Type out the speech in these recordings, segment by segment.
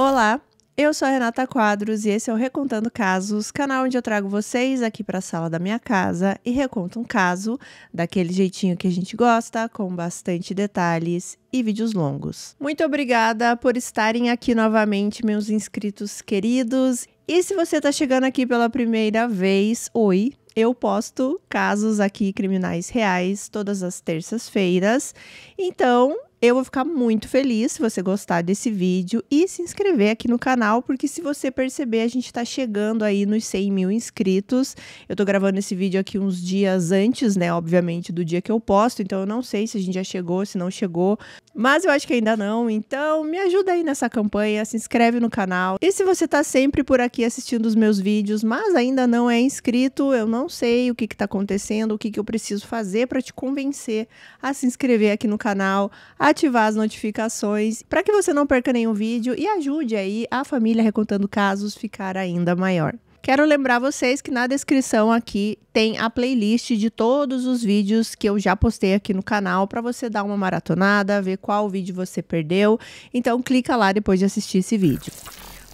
Olá, eu sou a Renata Quadros e esse é o Recontando Casos, canal onde eu trago vocês aqui para a sala da minha casa e reconto um caso daquele jeitinho que a gente gosta, com bastante detalhes e vídeos longos. Muito obrigada por estarem aqui novamente, meus inscritos queridos. E se você está chegando aqui pela primeira vez, oi, eu posto casos aqui criminais reais todas as terças-feiras. Então, eu vou ficar muito feliz se você gostar desse vídeo e se inscrever aqui no canal, porque se você perceber, a gente está chegando aí nos 100 mil inscritos. Eu tô gravando esse vídeo aqui uns dias antes, né, obviamente, do dia que eu posto, então eu não sei se a gente já chegou, se não chegou, mas eu acho que ainda não, então me ajuda aí nessa campanha, se inscreve no canal. E se você tá sempre por aqui assistindo os meus vídeos, mas ainda não é inscrito, eu não sei o que que tá acontecendo, o que que eu preciso fazer para te convencer a se inscrever aqui no canal, a ativar as notificações para que você não perca nenhum vídeo e ajude aí a família Recontando Casos ficar ainda maior. Quero lembrar vocês que na descrição aqui tem a playlist de todos os vídeos que eu já postei aqui no canal para você dar uma maratonada, ver qual vídeo você perdeu. Então clica lá depois de assistir esse vídeo.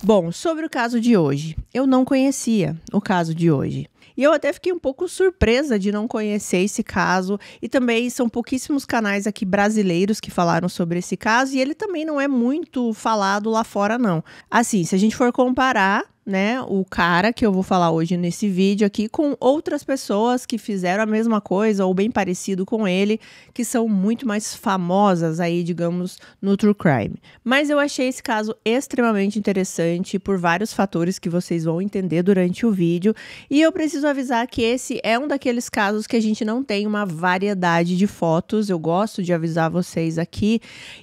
Bom, sobre o caso de hoje. Eu não conhecia o caso de hoje. E eu até fiquei um pouco surpresa de não conhecer esse caso. E também são pouquíssimos canais aqui brasileiros que falaram sobre esse caso. E ele também não é muito falado lá fora, não. Assim, se a gente for comparar, né, o cara que eu vou falar hoje nesse vídeo aqui com outras pessoas que fizeram a mesma coisa ou bem parecido com ele, que são muito mais famosas aí, digamos, no true crime. Mas eu achei esse caso extremamente interessante por vários fatores que vocês vão entender durante o vídeo, e eu preciso avisar que esse é um daqueles casos que a gente não tem uma variedade de fotos. Eu gosto de avisar vocês aqui,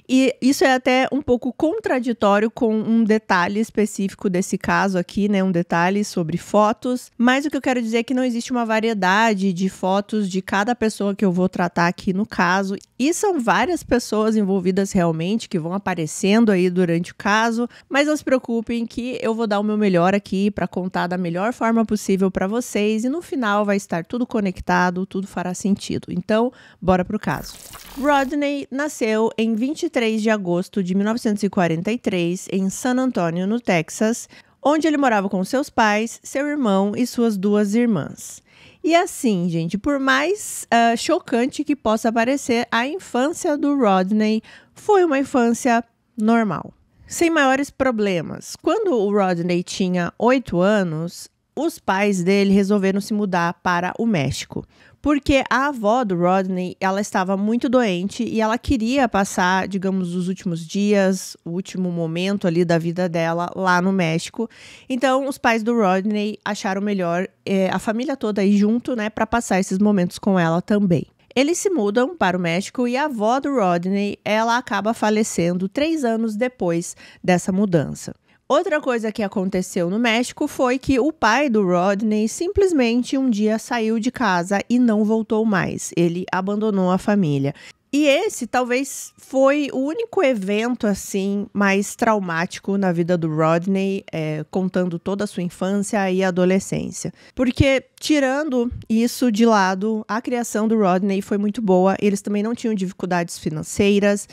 e isso é até um pouco contraditório com um detalhe específico desse caso aqui aqui, né, um detalhe sobre fotos, mas o que eu quero dizer é que não existe uma variedade de fotos de cada pessoa que eu vou tratar aqui no caso, e são várias pessoas envolvidas realmente que vão aparecendo aí durante o caso, mas não se preocupem que eu vou dar o meu melhor aqui para contar da melhor forma possível para vocês e no final vai estar tudo conectado, tudo fará sentido. Então, bora pro caso. Rodney nasceu em 23 de agosto de 1943 em San Antonio, no Texas onde ele morava com seus pais, seu irmão e suas duas irmãs. E assim, gente, por mais uh, chocante que possa parecer, a infância do Rodney foi uma infância normal, sem maiores problemas. Quando o Rodney tinha oito anos, os pais dele resolveram se mudar para o México porque a avó do Rodney, ela estava muito doente e ela queria passar, digamos, os últimos dias, o último momento ali da vida dela lá no México. Então, os pais do Rodney acharam melhor eh, a família toda ir junto, né, para passar esses momentos com ela também. Eles se mudam para o México e a avó do Rodney, ela acaba falecendo três anos depois dessa mudança. Outra coisa que aconteceu no México foi que o pai do Rodney simplesmente um dia saiu de casa e não voltou mais. Ele abandonou a família. E esse talvez foi o único evento assim mais traumático na vida do Rodney, é, contando toda a sua infância e adolescência. Porque tirando isso de lado, a criação do Rodney foi muito boa. Eles também não tinham dificuldades financeiras.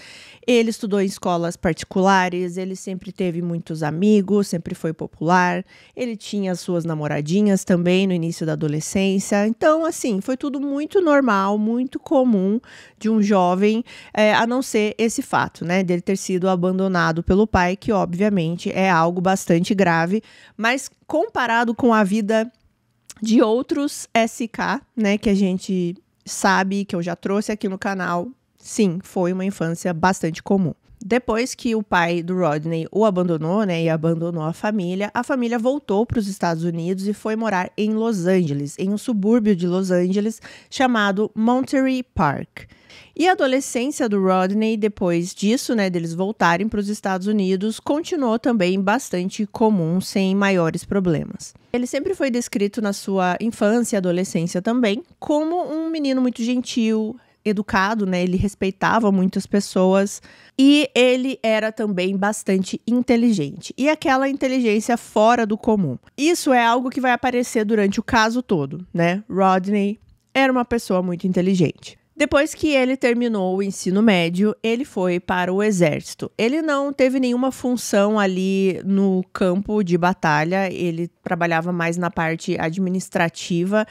Ele estudou em escolas particulares, ele sempre teve muitos amigos, sempre foi popular. Ele tinha suas namoradinhas também no início da adolescência. Então, assim, foi tudo muito normal, muito comum de um jovem, é, a não ser esse fato, né, dele ter sido abandonado pelo pai, que obviamente é algo bastante grave, mas comparado com a vida de outros SK, né, que a gente sabe, que eu já trouxe aqui no canal, Sim, foi uma infância bastante comum. Depois que o pai do Rodney o abandonou, né, e abandonou a família, a família voltou para os Estados Unidos e foi morar em Los Angeles, em um subúrbio de Los Angeles chamado Monterey Park. E a adolescência do Rodney, depois disso, né, deles voltarem para os Estados Unidos, continuou também bastante comum, sem maiores problemas. Ele sempre foi descrito na sua infância e adolescência também como um menino muito gentil, educado, né? Ele respeitava muitas pessoas e ele era também bastante inteligente. E aquela inteligência fora do comum. Isso é algo que vai aparecer durante o caso todo, né? Rodney era uma pessoa muito inteligente. Depois que ele terminou o ensino médio, ele foi para o exército. Ele não teve nenhuma função ali no campo de batalha, ele trabalhava mais na parte administrativa,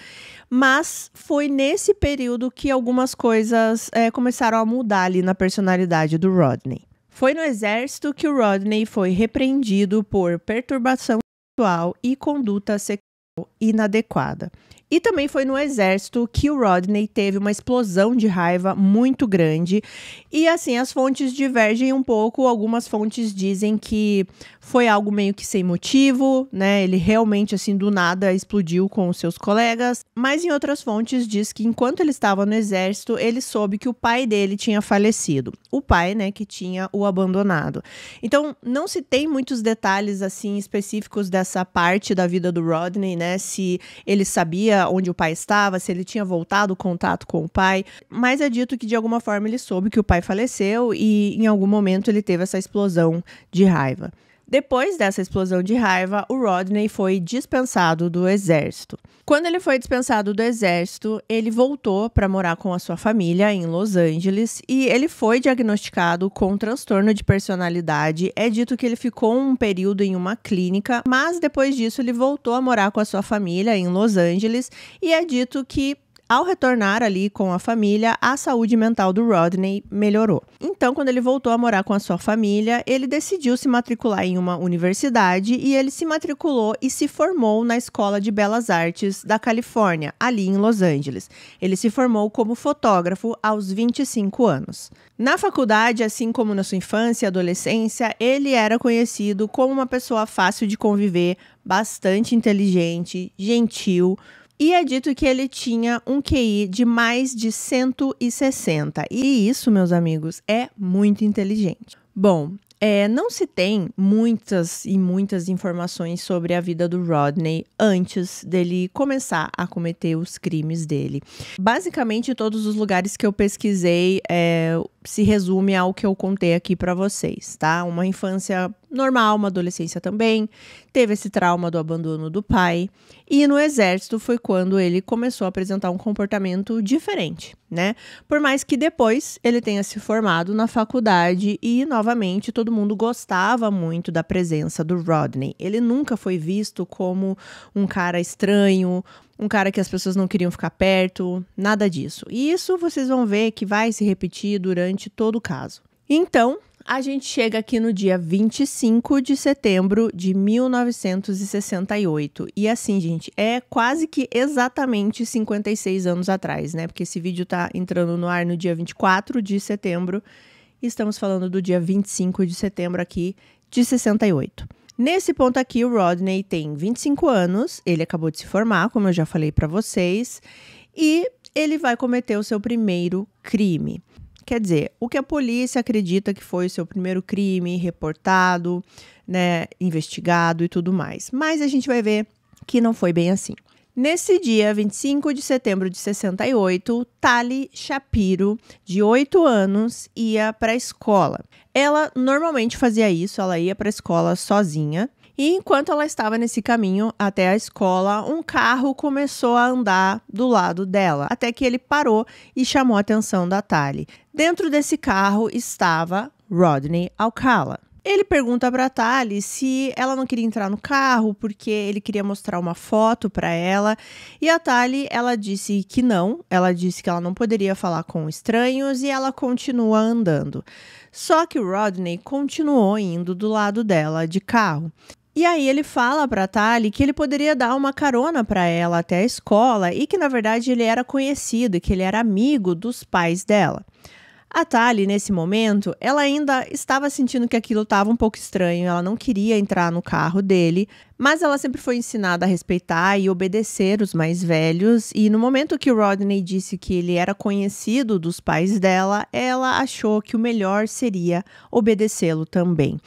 mas foi nesse período que algumas coisas é, começaram a mudar ali na personalidade do Rodney. Foi no exército que o Rodney foi repreendido por perturbação sexual e conduta sexual inadequada. E também foi no exército que o Rodney teve uma explosão de raiva muito grande. E assim, as fontes divergem um pouco. Algumas fontes dizem que foi algo meio que sem motivo, né? Ele realmente assim do nada explodiu com os seus colegas, mas em outras fontes diz que enquanto ele estava no exército, ele soube que o pai dele tinha falecido. O pai, né, que tinha o abandonado. Então, não se tem muitos detalhes assim específicos dessa parte da vida do Rodney, né? Se ele sabia onde o pai estava, se ele tinha voltado o contato com o pai, mas é dito que de alguma forma ele soube que o pai faleceu e em algum momento ele teve essa explosão de raiva. Depois dessa explosão de raiva, o Rodney foi dispensado do exército. Quando ele foi dispensado do exército, ele voltou para morar com a sua família em Los Angeles e ele foi diagnosticado com transtorno de personalidade. É dito que ele ficou um período em uma clínica, mas depois disso ele voltou a morar com a sua família em Los Angeles e é dito que ao retornar ali com a família, a saúde mental do Rodney melhorou. Então, quando ele voltou a morar com a sua família, ele decidiu se matricular em uma universidade e ele se matriculou e se formou na Escola de Belas Artes da Califórnia, ali em Los Angeles. Ele se formou como fotógrafo aos 25 anos. Na faculdade, assim como na sua infância e adolescência, ele era conhecido como uma pessoa fácil de conviver, bastante inteligente, gentil, e é dito que ele tinha um QI de mais de 160. E isso, meus amigos, é muito inteligente. Bom, é, não se tem muitas e muitas informações sobre a vida do Rodney antes dele começar a cometer os crimes dele. Basicamente, em todos os lugares que eu pesquisei, é, se resume ao que eu contei aqui para vocês, tá? Uma infância normal, uma adolescência também, teve esse trauma do abandono do pai e no exército foi quando ele começou a apresentar um comportamento diferente, né? Por mais que depois ele tenha se formado na faculdade e novamente todo mundo gostava muito da presença do Rodney. Ele nunca foi visto como um cara estranho, um cara que as pessoas não queriam ficar perto, nada disso. E isso vocês vão ver que vai se repetir durante todo o caso. Então, a gente chega aqui no dia 25 de setembro de 1968. E assim, gente, é quase que exatamente 56 anos atrás, né? Porque esse vídeo tá entrando no ar no dia 24 de setembro. E estamos falando do dia 25 de setembro aqui de 68. Nesse ponto aqui, o Rodney tem 25 anos, ele acabou de se formar, como eu já falei para vocês, e ele vai cometer o seu primeiro crime. Quer dizer, o que a polícia acredita que foi o seu primeiro crime reportado, né, investigado e tudo mais. Mas a gente vai ver que não foi bem assim. Nesse dia 25 de setembro de 68, Tali Shapiro, de 8 anos, ia para a escola. Ela normalmente fazia isso, ela ia para a escola sozinha. E enquanto ela estava nesse caminho até a escola, um carro começou a andar do lado dela, até que ele parou e chamou a atenção da Tali. Dentro desse carro estava Rodney Alcala. Ele pergunta para Tali se ela não queria entrar no carro porque ele queria mostrar uma foto para ela. E a Tali, ela disse que não, ela disse que ela não poderia falar com estranhos e ela continua andando. Só que o Rodney continuou indo do lado dela de carro. E aí ele fala para Tali que ele poderia dar uma carona para ela até a escola e que na verdade ele era conhecido, que ele era amigo dos pais dela. A Tali, nesse momento, ela ainda estava sentindo que aquilo estava um pouco estranho, ela não queria entrar no carro dele, mas ela sempre foi ensinada a respeitar e obedecer os mais velhos, e no momento que o Rodney disse que ele era conhecido dos pais dela, ela achou que o melhor seria obedecê-lo também.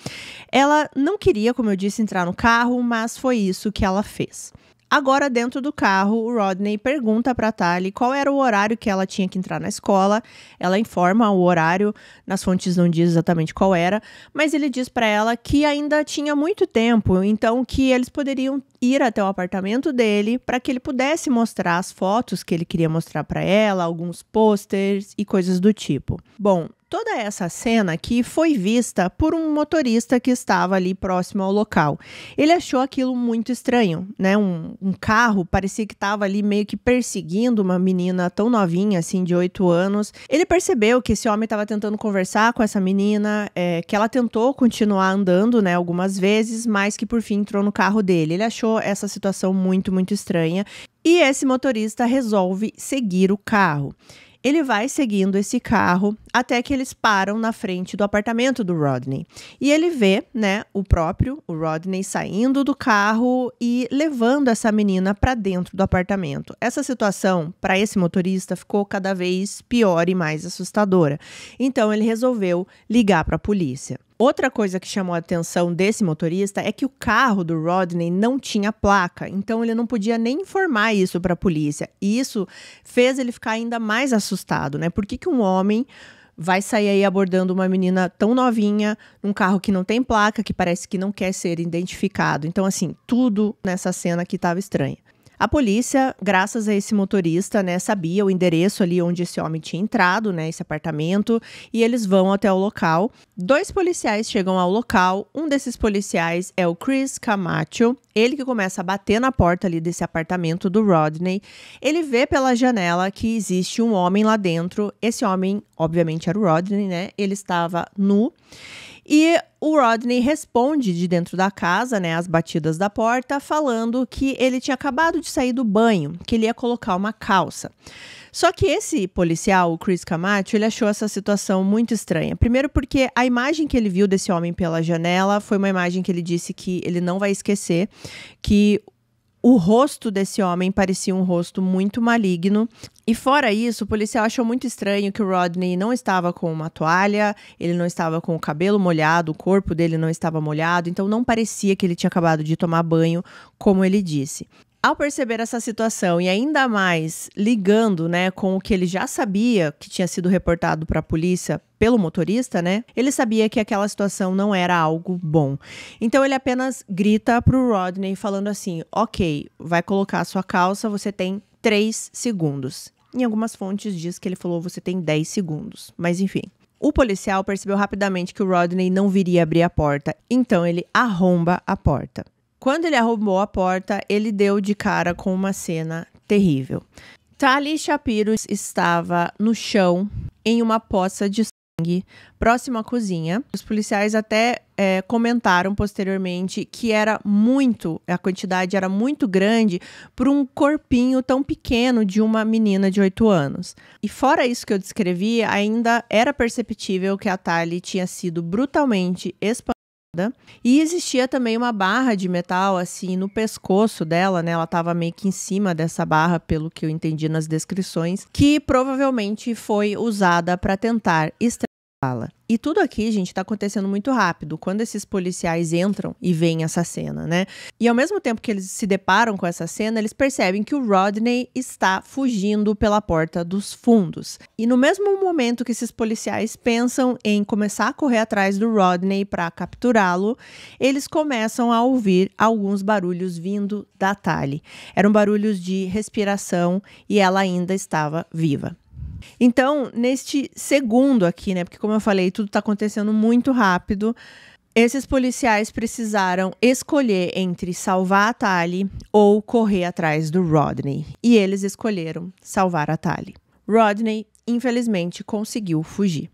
Ela não queria, como eu disse, entrar no carro, mas foi isso que ela fez. Agora, dentro do carro, o Rodney pergunta para Tali qual era o horário que ela tinha que entrar na escola. Ela informa o horário, nas fontes não diz exatamente qual era, mas ele diz para ela que ainda tinha muito tempo, então que eles poderiam ir até o apartamento dele para que ele pudesse mostrar as fotos que ele queria mostrar para ela, alguns posters e coisas do tipo. Bom, Toda essa cena aqui foi vista por um motorista que estava ali próximo ao local. Ele achou aquilo muito estranho, né? Um, um carro parecia que estava ali meio que perseguindo uma menina tão novinha, assim, de 8 anos. Ele percebeu que esse homem estava tentando conversar com essa menina, é, que ela tentou continuar andando, né, algumas vezes, mas que por fim entrou no carro dele. Ele achou essa situação muito, muito estranha. E esse motorista resolve seguir o carro. Ele vai seguindo esse carro até que eles param na frente do apartamento do Rodney. E ele vê, né, o próprio, o Rodney saindo do carro e levando essa menina para dentro do apartamento. Essa situação para esse motorista ficou cada vez pior e mais assustadora. Então ele resolveu ligar para a polícia. Outra coisa que chamou a atenção desse motorista é que o carro do Rodney não tinha placa, então ele não podia nem informar isso para a polícia. E isso fez ele ficar ainda mais assustado, né? Por que, que um homem vai sair aí abordando uma menina tão novinha num carro que não tem placa, que parece que não quer ser identificado? Então, assim, tudo nessa cena que estava estranha. A polícia, graças a esse motorista, né, sabia o endereço ali onde esse homem tinha entrado, né, esse apartamento, e eles vão até o local. Dois policiais chegam ao local. Um desses policiais é o Chris Camacho, ele que começa a bater na porta ali desse apartamento do Rodney. Ele vê pela janela que existe um homem lá dentro. Esse homem, obviamente, era o Rodney, né? Ele estava nu. E o Rodney responde de dentro da casa, né, as batidas da porta, falando que ele tinha acabado de sair do banho, que ele ia colocar uma calça. Só que esse policial, o Chris Camacho, ele achou essa situação muito estranha. Primeiro porque a imagem que ele viu desse homem pela janela foi uma imagem que ele disse que ele não vai esquecer, que o rosto desse homem parecia um rosto muito maligno. E fora isso, o policial achou muito estranho que o Rodney não estava com uma toalha, ele não estava com o cabelo molhado, o corpo dele não estava molhado, então não parecia que ele tinha acabado de tomar banho, como ele disse. Ao perceber essa situação e ainda mais ligando, né, com o que ele já sabia que tinha sido reportado para a polícia pelo motorista, né? Ele sabia que aquela situação não era algo bom. Então ele apenas grita para o Rodney falando assim: "OK, vai colocar a sua calça, você tem 3 segundos". Em algumas fontes diz que ele falou: "Você tem 10 segundos". Mas enfim, o policial percebeu rapidamente que o Rodney não viria abrir a porta, então ele arromba a porta. Quando ele arrombou a porta, ele deu de cara com uma cena terrível. Tali Shapiro estava no chão em uma poça de sangue próximo à cozinha. Os policiais até é, comentaram posteriormente que era muito, a quantidade era muito grande para um corpinho tão pequeno de uma menina de 8 anos. E fora isso que eu descrevi, ainda era perceptível que a Tali tinha sido brutalmente espancada. Né? E existia também uma barra de metal assim no pescoço dela, né? Ela estava meio que em cima dessa barra, pelo que eu entendi nas descrições, que provavelmente foi usada para tentar extrair fala. E tudo aqui, gente, tá acontecendo muito rápido. Quando esses policiais entram e veem essa cena, né? E ao mesmo tempo que eles se deparam com essa cena, eles percebem que o Rodney está fugindo pela porta dos fundos. E no mesmo momento que esses policiais pensam em começar a correr atrás do Rodney para capturá-lo, eles começam a ouvir alguns barulhos vindo da Tali. Eram barulhos de respiração e ela ainda estava viva. Então, neste segundo aqui, né? Porque, como eu falei, tudo está acontecendo muito rápido. Esses policiais precisaram escolher entre salvar a Tali ou correr atrás do Rodney. E eles escolheram salvar a Tali. Rodney, infelizmente, conseguiu fugir.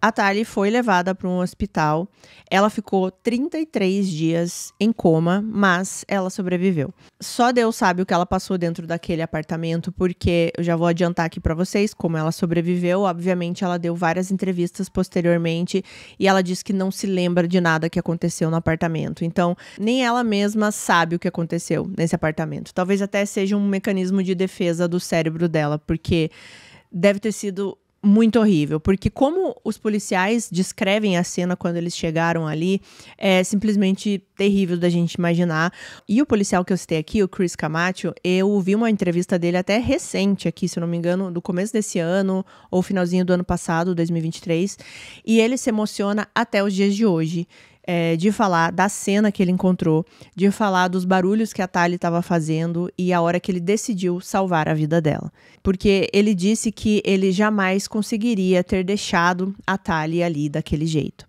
A Tali foi levada para um hospital. Ela ficou 33 dias em coma, mas ela sobreviveu. Só Deus sabe o que ela passou dentro daquele apartamento, porque eu já vou adiantar aqui para vocês como ela sobreviveu. Obviamente, ela deu várias entrevistas posteriormente e ela disse que não se lembra de nada que aconteceu no apartamento. Então, nem ela mesma sabe o que aconteceu nesse apartamento. Talvez até seja um mecanismo de defesa do cérebro dela, porque deve ter sido muito horrível, porque como os policiais descrevem a cena quando eles chegaram ali, é simplesmente terrível da gente imaginar. E o policial que eu citei aqui, o Chris Camacho, eu vi uma entrevista dele até recente aqui, se eu não me engano, do começo desse ano ou finalzinho do ano passado, 2023, e ele se emociona até os dias de hoje é, de falar da cena que ele encontrou, de falar dos barulhos que a Tali estava fazendo e a hora que ele decidiu salvar a vida dela. Porque ele disse que ele jamais conseguiria ter deixado a Tali ali daquele jeito.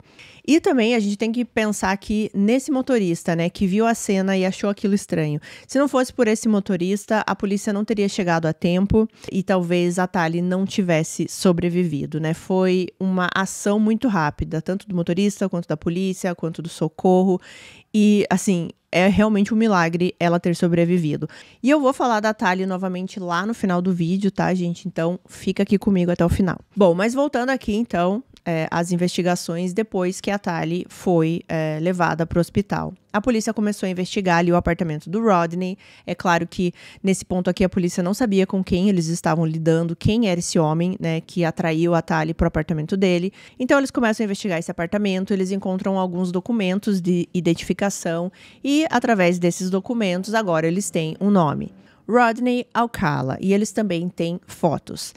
E também a gente tem que pensar que nesse motorista, né, que viu a cena e achou aquilo estranho. Se não fosse por esse motorista, a polícia não teria chegado a tempo e talvez a Tali não tivesse sobrevivido, né? Foi uma ação muito rápida, tanto do motorista quanto da polícia, quanto do socorro. E assim, é realmente um milagre ela ter sobrevivido. E eu vou falar da Tali novamente lá no final do vídeo, tá, gente? Então fica aqui comigo até o final. Bom, mas voltando aqui então é, as investigações depois que a Tali foi é, levada para o hospital. A polícia começou a investigar ali o apartamento do Rodney. É claro que nesse ponto aqui a polícia não sabia com quem eles estavam lidando, quem era esse homem, né, que atraiu a Tali para o apartamento dele. Então eles começam a investigar esse apartamento, eles encontram alguns documentos de identificação e através desses documentos agora eles têm um nome. Rodney Alcala e eles também têm fotos.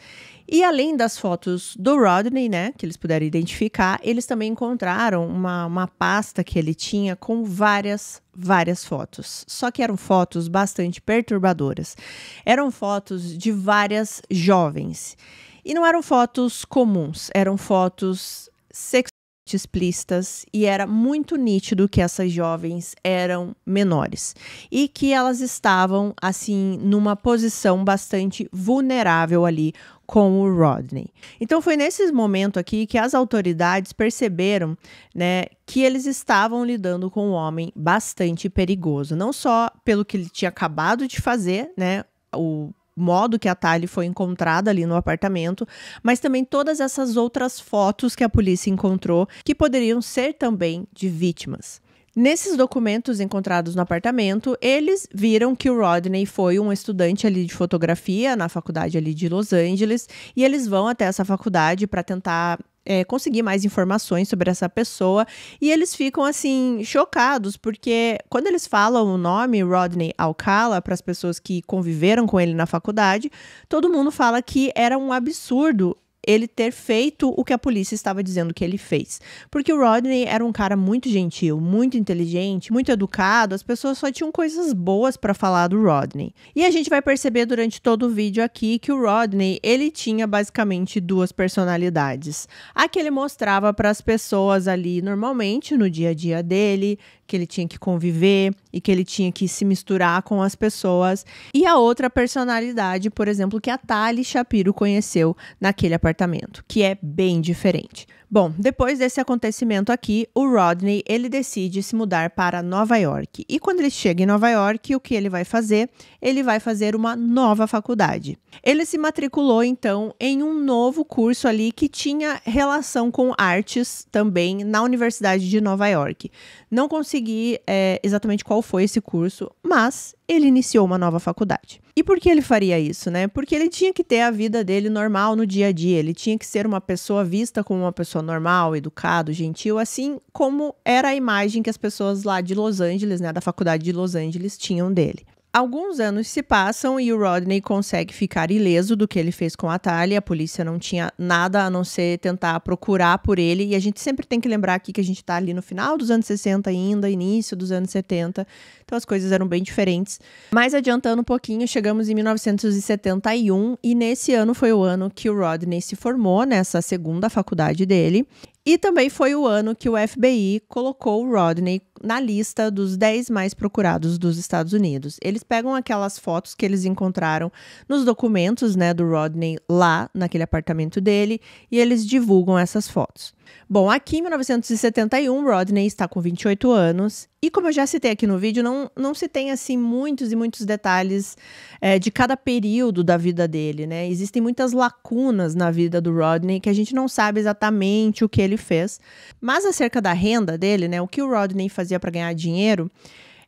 E além das fotos do Rodney, né, que eles puderam identificar, eles também encontraram uma, uma pasta que ele tinha com várias, várias fotos. Só que eram fotos bastante perturbadoras. Eram fotos de várias jovens. E não eram fotos comuns, eram fotos sexuais explícitas e era muito nítido que essas jovens eram menores e que elas estavam assim numa posição bastante vulnerável ali com o Rodney. Então foi nesse momento aqui que as autoridades perceberam, né, que eles estavam lidando com um homem bastante perigoso, não só pelo que ele tinha acabado de fazer, né, o modo que a Tali foi encontrada ali no apartamento, mas também todas essas outras fotos que a polícia encontrou que poderiam ser também de vítimas. Nesses documentos encontrados no apartamento, eles viram que o Rodney foi um estudante ali de fotografia na faculdade ali de Los Angeles, e eles vão até essa faculdade para tentar é, conseguir mais informações sobre essa pessoa. E eles ficam assim chocados, porque quando eles falam o nome Rodney Alcala para as pessoas que conviveram com ele na faculdade, todo mundo fala que era um absurdo ele ter feito o que a polícia estava dizendo que ele fez. Porque o Rodney era um cara muito gentil, muito inteligente, muito educado, as pessoas só tinham coisas boas para falar do Rodney. E a gente vai perceber durante todo o vídeo aqui que o Rodney, ele tinha basicamente duas personalidades. A que ele mostrava para as pessoas ali normalmente no dia a dia dele, que ele tinha que conviver e que ele tinha que se misturar com as pessoas, e a outra personalidade, por exemplo, que a Tali Shapiro conheceu naquele apartamento apartamento, que é bem diferente. Bom, depois desse acontecimento aqui, o Rodney ele decide se mudar para Nova York. E quando ele chega em Nova York, o que ele vai fazer? Ele vai fazer uma nova faculdade. Ele se matriculou então em um novo curso ali que tinha relação com artes também na Universidade de Nova York. Não consegui é, exatamente qual foi esse curso, mas ele iniciou uma nova faculdade. E por que ele faria isso, né? Porque ele tinha que ter a vida dele normal no dia a dia, ele tinha que ser uma pessoa vista como uma pessoa normal, educado, gentil, assim como era a imagem que as pessoas lá de Los Angeles, né, da faculdade de Los Angeles tinham dele. Alguns anos se passam e o Rodney consegue ficar ileso do que ele fez com a Talia. A polícia não tinha nada a não ser tentar procurar por ele. E a gente sempre tem que lembrar aqui que a gente está ali no final dos anos 60 ainda, início dos anos 70. Então as coisas eram bem diferentes. Mas adiantando um pouquinho, chegamos em 1971 e nesse ano foi o ano que o Rodney se formou nessa segunda faculdade dele. E também foi o ano que o FBI colocou o Rodney na lista dos 10 mais procurados dos Estados Unidos. Eles pegam aquelas fotos que eles encontraram nos documentos, né, do Rodney lá naquele apartamento dele e eles divulgam essas fotos. Bom, aqui em 1971, Rodney está com 28 anos. E como eu já citei aqui no vídeo, não, não se tem assim muitos e muitos detalhes é, de cada período da vida dele, né? Existem muitas lacunas na vida do Rodney que a gente não sabe exatamente o que ele fez. Mas acerca da renda dele, né? O que o Rodney fazia para ganhar dinheiro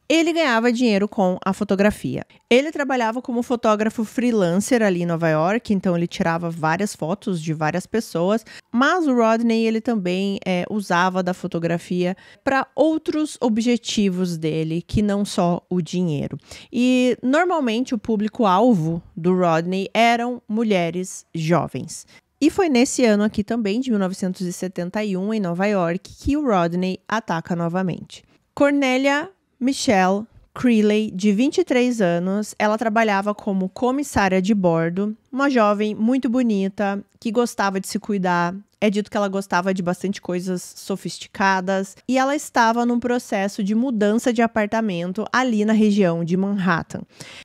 ele ganhava dinheiro com a fotografia. Ele trabalhava como fotógrafo freelancer ali em Nova York, então ele tirava várias fotos de várias pessoas, mas o Rodney ele também é, usava da fotografia para outros objetivos dele, que não só o dinheiro. E normalmente o público-alvo do Rodney eram mulheres jovens. E foi nesse ano aqui também, de 1971, em Nova York, que o Rodney ataca novamente. Cornélia Michelle Creeley, de 23 anos, ela trabalhava como comissária de bordo, uma jovem muito bonita que gostava de se cuidar. É dito que ela gostava de bastante coisas sofisticadas e ela estava num processo de mudança de apartamento ali na região de Manhattan.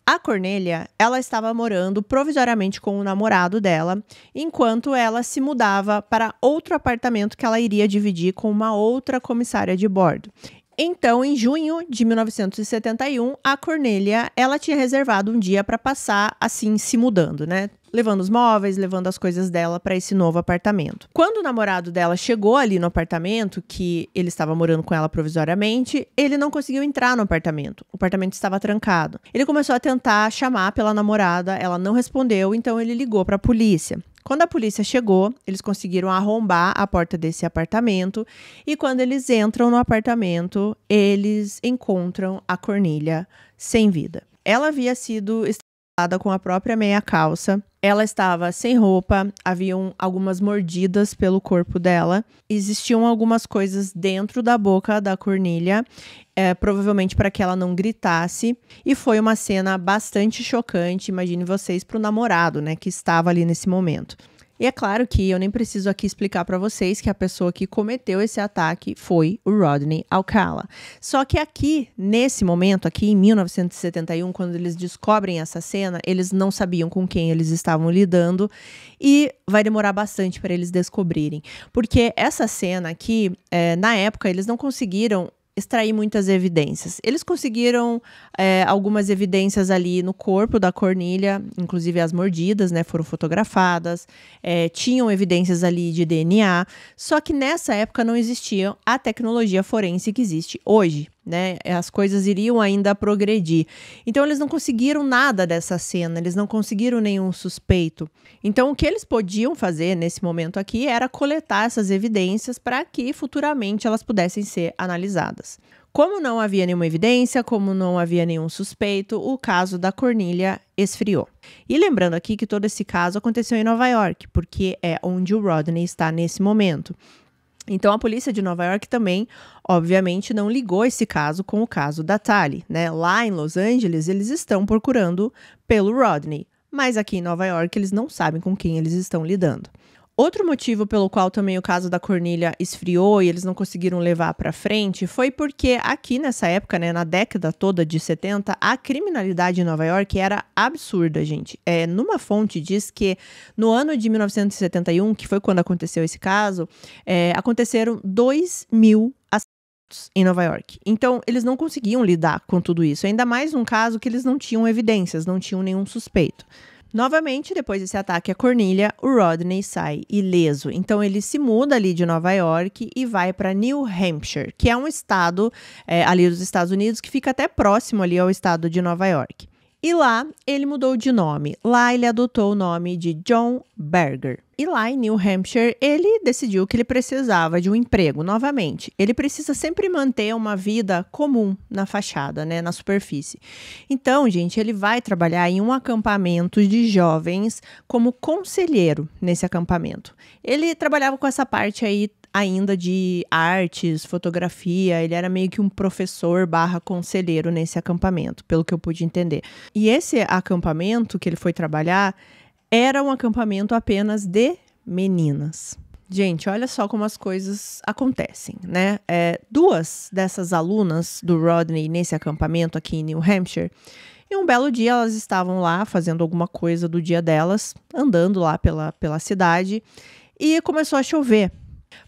A Cornelia, ela estava morando provisoriamente com o namorado dela, enquanto ela se mudava para outro apartamento que ela iria dividir com uma outra comissária de bordo. Então, em junho de 1971, a Cornélia, ela tinha reservado um dia para passar assim se mudando, né? Levando os móveis, levando as coisas dela para esse novo apartamento. Quando o namorado dela chegou ali no apartamento, que ele estava morando com ela provisoriamente, ele não conseguiu entrar no apartamento. O apartamento estava trancado. Ele começou a tentar chamar pela namorada, ela não respondeu, então ele ligou para a polícia. Quando a polícia chegou, eles conseguiram arrombar a porta desse apartamento e quando eles entram no apartamento, eles encontram a Cornilha sem vida. Ela havia sido estrangulada com a própria meia calça ela estava sem roupa, haviam algumas mordidas pelo corpo dela, existiam algumas coisas dentro da boca da Cornilha, é, provavelmente para que ela não gritasse, e foi uma cena bastante chocante, imagine vocês, para o namorado, né, que estava ali nesse momento. E é claro que eu nem preciso aqui explicar para vocês que a pessoa que cometeu esse ataque foi o Rodney Alcala. Só que aqui, nesse momento, aqui em 1971, quando eles descobrem essa cena, eles não sabiam com quem eles estavam lidando e vai demorar bastante para eles descobrirem. Porque essa cena aqui, é, na época, eles não conseguiram extrair muitas evidências. Eles conseguiram é, algumas evidências ali no corpo da cornilha, inclusive as mordidas, né? Foram fotografadas, é, tinham evidências ali de DNA, só que nessa época não existia a tecnologia forense que existe hoje né? As coisas iriam ainda progredir. Então eles não conseguiram nada dessa cena, eles não conseguiram nenhum suspeito. Então o que eles podiam fazer nesse momento aqui era coletar essas evidências para que futuramente elas pudessem ser analisadas. Como não havia nenhuma evidência, como não havia nenhum suspeito, o caso da Cornilha esfriou. E lembrando aqui que todo esse caso aconteceu em Nova York, porque é onde o Rodney está nesse momento. Então a polícia de Nova York também, obviamente, não ligou esse caso com o caso da Tali, né? Lá em Los Angeles eles estão procurando pelo Rodney, mas aqui em Nova York eles não sabem com quem eles estão lidando. Outro motivo pelo qual também o caso da Cornilha esfriou e eles não conseguiram levar para frente foi porque aqui nessa época, né, na década toda de 70, a criminalidade em Nova York era absurda, gente. É, numa fonte diz que no ano de 1971, que foi quando aconteceu esse caso, é, aconteceram 2 mil em Nova York. Então, eles não conseguiam lidar com tudo isso, ainda mais num caso que eles não tinham evidências, não tinham nenhum suspeito. Novamente, depois desse ataque à Cornilha, o Rodney sai ileso. Então ele se muda ali de Nova York e vai para New Hampshire, que é um estado é, ali dos Estados Unidos que fica até próximo ali ao estado de Nova York. E lá ele mudou de nome. Lá ele adotou o nome de John Berger. E lá em New Hampshire, ele decidiu que ele precisava de um emprego novamente. Ele precisa sempre manter uma vida comum na fachada, né, na superfície. Então, gente, ele vai trabalhar em um acampamento de jovens como conselheiro nesse acampamento. Ele trabalhava com essa parte aí ainda de artes, fotografia, ele era meio que um professor barra conselheiro nesse acampamento, pelo que eu pude entender. E esse acampamento que ele foi trabalhar era um acampamento apenas de meninas. Gente, olha só como as coisas acontecem, né? É, duas dessas alunas do Rodney nesse acampamento aqui em New Hampshire, e um belo dia elas estavam lá fazendo alguma coisa do dia delas, andando lá pela, pela cidade, e começou a chover.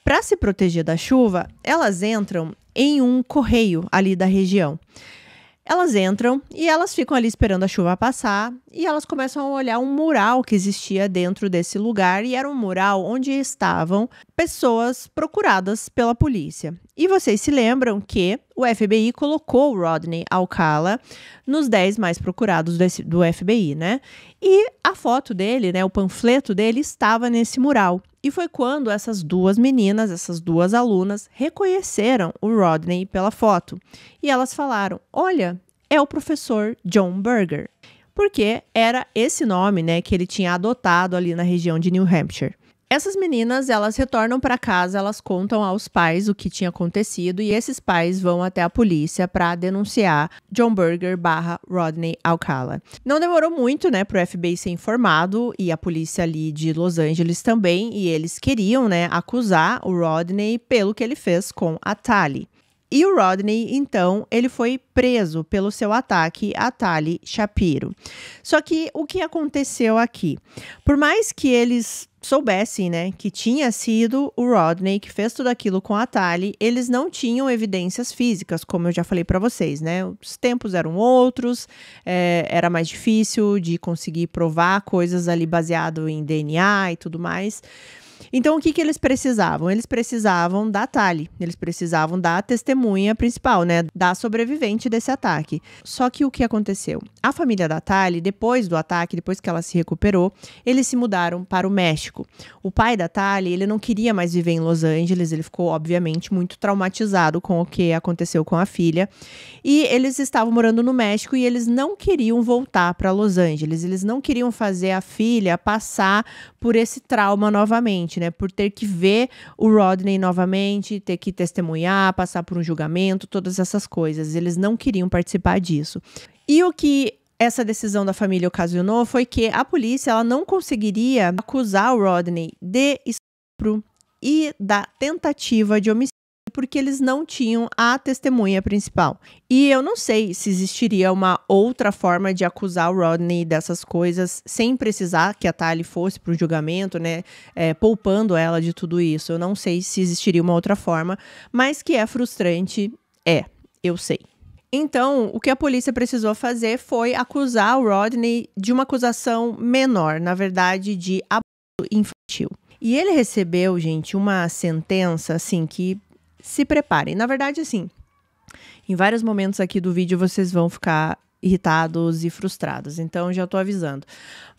Para se proteger da chuva, elas entram em um correio ali da região. Elas entram e elas ficam ali esperando a chuva passar e elas começam a olhar um mural que existia dentro desse lugar e era um mural onde estavam pessoas procuradas pela polícia. E vocês se lembram que o FBI colocou Rodney Alcala nos 10 mais procurados desse, do FBI, né? E a foto dele, né, o panfleto dele estava nesse mural. E foi quando essas duas meninas, essas duas alunas, reconheceram o Rodney pela foto. E elas falaram: "Olha, é o professor John Berger", porque era esse nome, né, que ele tinha adotado ali na região de New Hampshire. Essas meninas, elas retornam para casa, elas contam aos pais o que tinha acontecido e esses pais vão até a polícia para denunciar John Burger barra Rodney Alcala. Não demorou muito, né, pro FBI ser informado e a polícia ali de Los Angeles também, e eles queriam, né, acusar o Rodney pelo que ele fez com a Tali. E o Rodney, então, ele foi preso pelo seu ataque a Tali Shapiro. Só que o que aconteceu aqui? Por mais que eles soubessem, né, que tinha sido o Rodney que fez tudo aquilo com a Tali, eles não tinham evidências físicas, como eu já falei para vocês, né? Os tempos eram outros, é, era mais difícil de conseguir provar coisas ali baseado em DNA e tudo mais. Então, o que, que eles precisavam? Eles precisavam da Tali, eles precisavam da testemunha principal, né? Da sobrevivente desse ataque. Só que o que aconteceu? A família da Tali, depois do ataque, depois que ela se recuperou, eles se mudaram para o México. O pai da Tali, ele não queria mais viver em Los Angeles, ele ficou, obviamente, muito traumatizado com o que aconteceu com a filha. E eles estavam morando no México e eles não queriam voltar para Los Angeles, eles não queriam fazer a filha passar por esse trauma novamente, né? Por ter que ver o Rodney novamente, ter que testemunhar, passar por um julgamento, todas essas coisas. Eles não queriam participar disso. E o que essa decisão da família ocasionou foi que a polícia ela não conseguiria acusar o Rodney de estupro e da tentativa de homicídio porque eles não tinham a testemunha principal. E eu não sei se existiria uma outra forma de acusar o Rodney dessas coisas sem precisar que a Tali fosse para o julgamento, né? É, poupando ela de tudo isso. Eu não sei se existiria uma outra forma, mas que é frustrante, é, eu sei. Então, o que a polícia precisou fazer foi acusar o Rodney de uma acusação menor, na verdade, de abuso infantil. E ele recebeu, gente, uma sentença assim que se preparem. Na verdade, assim, em vários momentos aqui do vídeo vocês vão ficar irritados e frustrados. Então já tô avisando.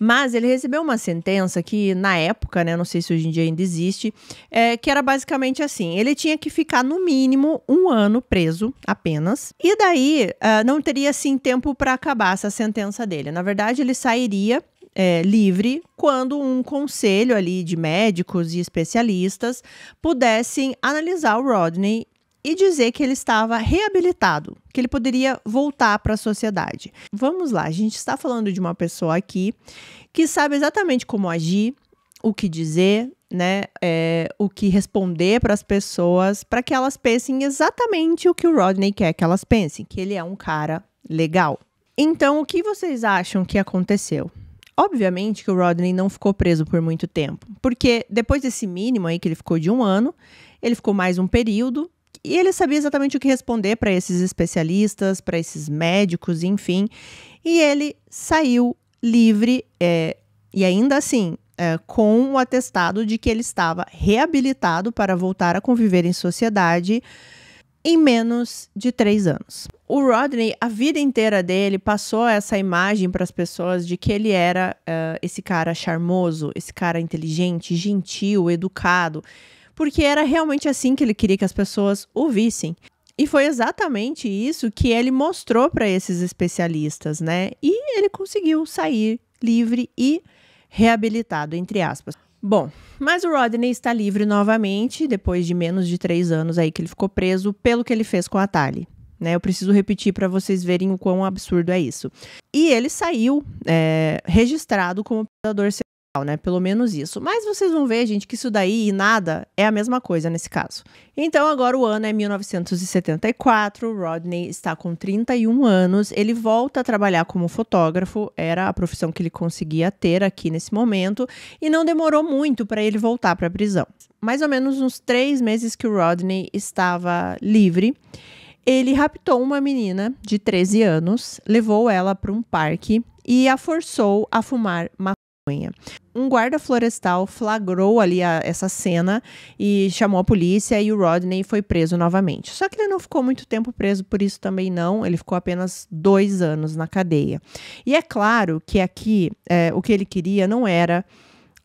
Mas ele recebeu uma sentença que na época, né, não sei se hoje em dia ainda existe, é, que era basicamente assim: ele tinha que ficar no mínimo um ano preso apenas. E daí uh, não teria assim tempo para acabar essa sentença dele. Na verdade, ele sairia é, livre quando um conselho ali de médicos e especialistas pudessem analisar o Rodney e dizer que ele estava reabilitado, que ele poderia voltar para a sociedade. Vamos lá, a gente está falando de uma pessoa aqui que sabe exatamente como agir, o que dizer, né, é, o que responder para as pessoas, para que elas pensem exatamente o que o Rodney quer que elas pensem, que ele é um cara legal. Então, o que vocês acham que aconteceu? Obviamente que o Rodney não ficou preso por muito tempo, porque depois desse mínimo aí que ele ficou de um ano, ele ficou mais um período e ele sabia exatamente o que responder para esses especialistas, para esses médicos, enfim. E ele saiu livre é, e ainda assim é, com o atestado de que ele estava reabilitado para voltar a conviver em sociedade em menos de três anos. O Rodney, a vida inteira dele, passou essa imagem para as pessoas de que ele era uh, esse cara charmoso, esse cara inteligente, gentil, educado, porque era realmente assim que ele queria que as pessoas o vissem. E foi exatamente isso que ele mostrou para esses especialistas, né? E ele conseguiu sair livre e reabilitado, entre aspas. Bom, mas o Rodney está livre novamente depois de menos de três anos aí que ele ficou preso pelo que ele fez com a Tali né? Eu preciso repetir para vocês verem o quão absurdo é isso. E ele saiu é, registrado como predador sexual, né? Pelo menos isso. Mas vocês vão ver, gente, que isso daí e nada é a mesma coisa nesse caso. Então agora o ano é 1974, Rodney está com 31 anos, ele volta a trabalhar como fotógrafo, era a profissão que ele conseguia ter aqui nesse momento, e não demorou muito para ele voltar para a prisão. Mais ou menos uns três meses que o Rodney estava livre. Ele raptou uma menina de 13 anos, levou ela para um parque e a forçou a fumar maconha. Um guarda florestal flagrou ali a, essa cena e chamou a polícia e o Rodney foi preso novamente. Só que ele não ficou muito tempo preso por isso também não, ele ficou apenas dois anos na cadeia. E é claro que aqui é, o que ele queria não era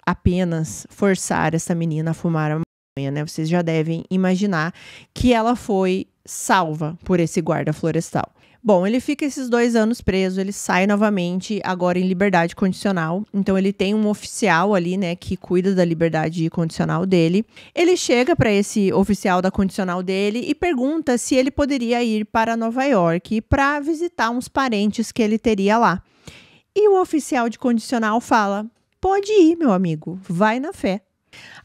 apenas forçar essa menina a fumar a maconha, né? Vocês já devem imaginar que ela foi salva por esse guarda florestal. Bom, ele fica esses dois anos preso, ele sai novamente, agora em liberdade condicional. Então ele tem um oficial ali, né, que cuida da liberdade condicional dele. Ele chega para esse oficial da condicional dele e pergunta se ele poderia ir para Nova York para visitar uns parentes que ele teria lá. E o oficial de condicional fala: "Pode ir, meu amigo, vai na fé".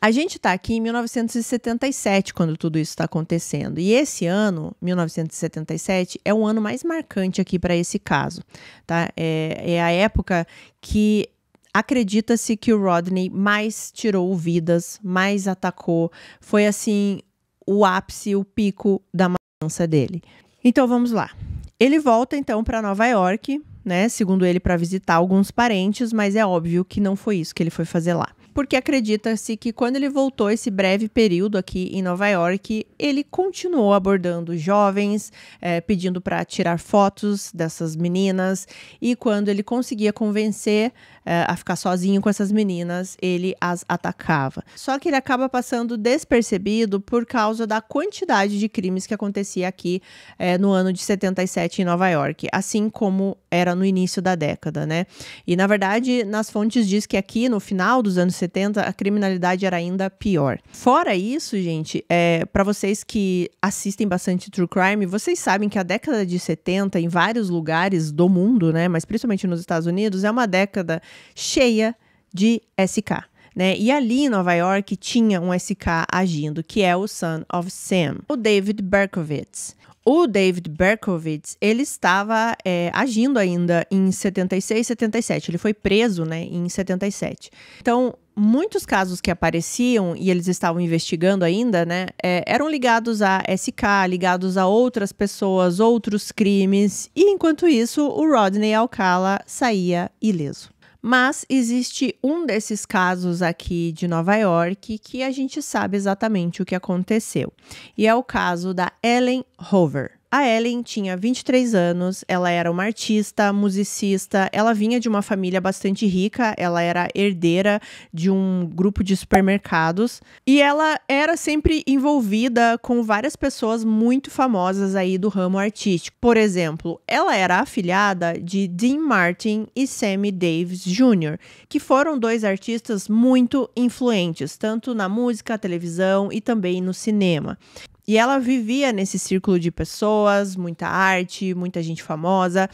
A gente está aqui em 1977, quando tudo isso está acontecendo. E esse ano, 1977, é o ano mais marcante aqui para esse caso. Tá? É, é a época que acredita-se que o Rodney mais tirou vidas, mais atacou. Foi assim o ápice, o pico da matança dele. Então vamos lá. Ele volta então para Nova York, né, segundo ele para visitar alguns parentes, mas é óbvio que não foi isso que ele foi fazer lá porque acredita-se que quando ele voltou esse breve período aqui em Nova York, ele continuou abordando jovens, é, pedindo para tirar fotos dessas meninas, e quando ele conseguia convencer eh, a ficar sozinho com essas meninas, ele as atacava. Só que ele acaba passando despercebido por causa da quantidade de crimes que acontecia aqui é, no ano de 77 em Nova York, assim como era no início da década, né? E na verdade, nas fontes diz que aqui no final dos anos 70 a criminalidade era ainda pior. Fora isso, gente, é, eh, para vocês que assistem bastante true crime, vocês sabem que a década de 70 em vários lugares do mundo, né, mas principalmente nos Estados Unidos, é uma década cheia de SK. Né? E ali em Nova York tinha um SK agindo, que é o Son of Sam, o David Berkowitz. O David Berkowitz, ele estava é, agindo ainda em 76, 77. Ele foi preso, né, em 77. Então, muitos casos que apareciam e eles estavam investigando ainda, né, é, eram ligados a SK, ligados a outras pessoas, outros crimes. E enquanto isso, o Rodney Alcala saía ileso. Mas existe um desses casos aqui de Nova York que a gente sabe exatamente o que aconteceu. E é o caso da Ellen Hover. A Ellen tinha 23 anos, ela era uma artista, musicista, ela vinha de uma família bastante rica, ela era herdeira de um grupo de supermercados e ela era sempre envolvida com várias pessoas muito famosas aí do ramo artístico. Por exemplo, ela era afilhada de Dean Martin e Sammy Davis Jr., que foram dois artistas muito influentes, tanto na música, televisão e também no cinema. E ela vivia nesse círculo de pessoas, muita arte, muita gente famosa.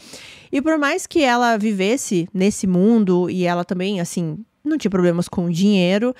E por mais que ela vivesse nesse mundo e ela também, assim, não tinha problemas com dinheiro,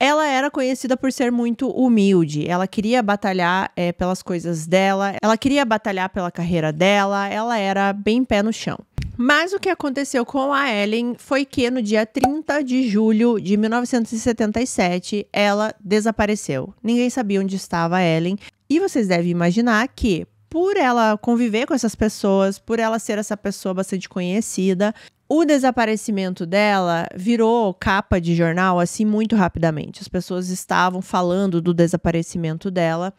ela era conhecida por ser muito humilde. Ela queria batalhar é, pelas coisas dela, ela queria batalhar pela carreira dela, ela era bem pé no chão. Mas o que aconteceu com a Ellen foi que no dia 30 de julho de 1977 ela desapareceu. Ninguém sabia onde estava a Ellen. E vocês devem imaginar que, por ela conviver com essas pessoas, por ela ser essa pessoa bastante conhecida, o desaparecimento dela virou capa de jornal assim muito rapidamente. As pessoas estavam falando do desaparecimento dela.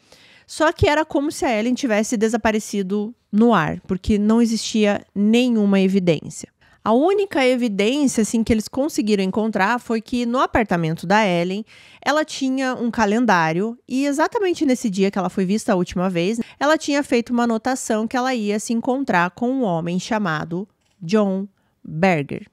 Só que era como se a Ellen tivesse desaparecido no ar, porque não existia nenhuma evidência. A única evidência assim que eles conseguiram encontrar foi que no apartamento da Ellen, ela tinha um calendário e exatamente nesse dia que ela foi vista a última vez, ela tinha feito uma anotação que ela ia se encontrar com um homem chamado John Berger.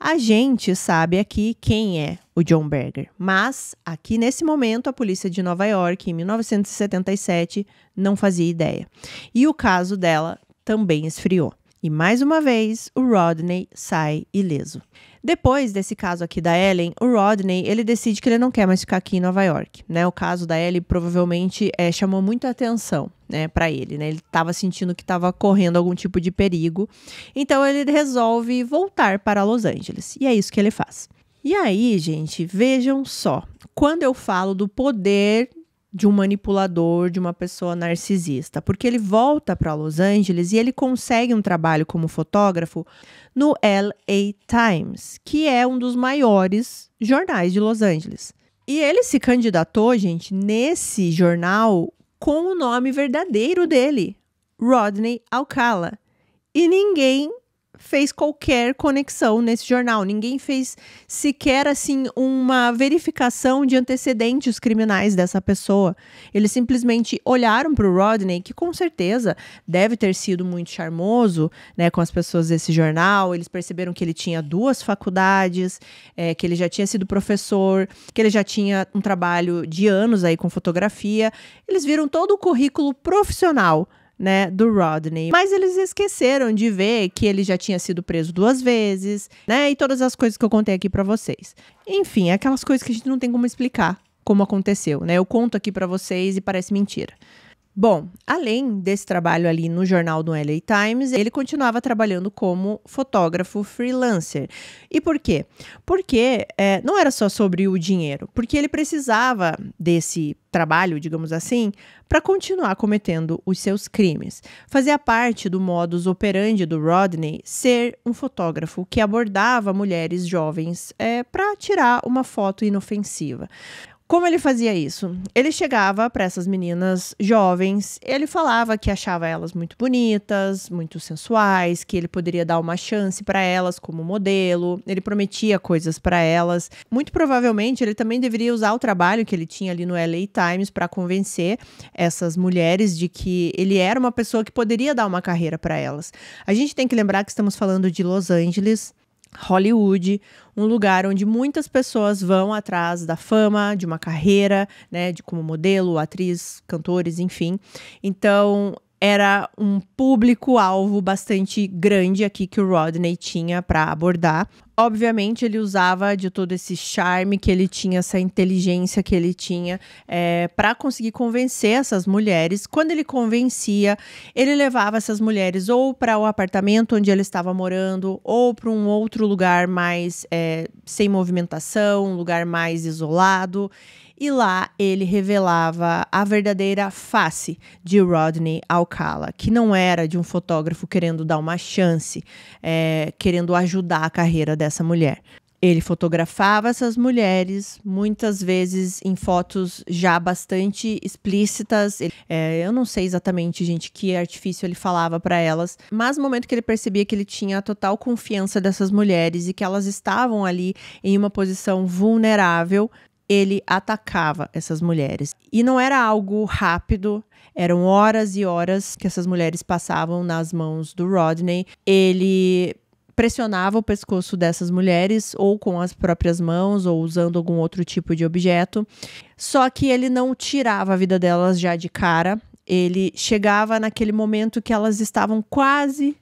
A gente sabe aqui quem é o John Berger, mas aqui nesse momento a polícia de Nova York, em 1977, não fazia ideia. E o caso dela também esfriou. E mais uma vez, o Rodney sai ileso. Depois desse caso aqui da Ellen, o Rodney ele decide que ele não quer mais ficar aqui em Nova York, né? O caso da Ellen provavelmente é, chamou muita atenção né, para ele, né? Ele estava sentindo que estava correndo algum tipo de perigo. Então ele resolve voltar para Los Angeles. E é isso que ele faz. E aí, gente, vejam só. Quando eu falo do poder de um manipulador, de uma pessoa narcisista, porque ele volta para Los Angeles e ele consegue um trabalho como fotógrafo no LA Times, que é um dos maiores jornais de Los Angeles. E ele se candidatou, gente, nesse jornal com o nome verdadeiro dele, Rodney Alcala. E ninguém fez qualquer conexão nesse jornal. Ninguém fez sequer assim uma verificação de antecedentes criminais dessa pessoa. Eles simplesmente olharam para o Rodney, que com certeza deve ter sido muito charmoso, né, com as pessoas desse jornal. Eles perceberam que ele tinha duas faculdades, é, que ele já tinha sido professor, que ele já tinha um trabalho de anos aí com fotografia. Eles viram todo o currículo profissional né, do Rodney. Mas eles esqueceram de ver que ele já tinha sido preso duas vezes, né, e todas as coisas que eu contei aqui para vocês. Enfim, é aquelas coisas que a gente não tem como explicar como aconteceu, né? Eu conto aqui para vocês e parece mentira. Bom, além desse trabalho ali no jornal do LA Times, ele continuava trabalhando como fotógrafo freelancer. E por quê? Porque é, não era só sobre o dinheiro, porque ele precisava desse trabalho, digamos assim, para continuar cometendo os seus crimes. Fazia parte do modus operandi do Rodney ser um fotógrafo que abordava mulheres jovens é, para tirar uma foto inofensiva. Como ele fazia isso? Ele chegava para essas meninas jovens, ele falava que achava elas muito bonitas, muito sensuais, que ele poderia dar uma chance para elas como modelo, ele prometia coisas para elas. Muito provavelmente ele também deveria usar o trabalho que ele tinha ali no LA Times para convencer essas mulheres de que ele era uma pessoa que poderia dar uma carreira para elas. A gente tem que lembrar que estamos falando de Los Angeles, Hollywood, um lugar onde muitas pessoas vão atrás da fama, de uma carreira, né, de como modelo, atriz, cantores, enfim. Então, era um público-alvo bastante grande aqui que o Rodney tinha para abordar. Obviamente, ele usava de todo esse charme que ele tinha, essa inteligência que ele tinha, é, para conseguir convencer essas mulheres. Quando ele convencia, ele levava essas mulheres ou para o apartamento onde ele estava morando, ou para um outro lugar mais é, sem movimentação, um lugar mais isolado e lá ele revelava a verdadeira face de Rodney Alcala, que não era de um fotógrafo querendo dar uma chance, é, querendo ajudar a carreira dessa mulher. Ele fotografava essas mulheres, muitas vezes em fotos já bastante explícitas. Ele, é, eu não sei exatamente, gente, que artifício ele falava para elas, mas no momento que ele percebia que ele tinha a total confiança dessas mulheres e que elas estavam ali em uma posição vulnerável, ele atacava essas mulheres. E não era algo rápido, eram horas e horas que essas mulheres passavam nas mãos do Rodney. Ele pressionava o pescoço dessas mulheres, ou com as próprias mãos, ou usando algum outro tipo de objeto. Só que ele não tirava a vida delas já de cara. Ele chegava naquele momento que elas estavam quase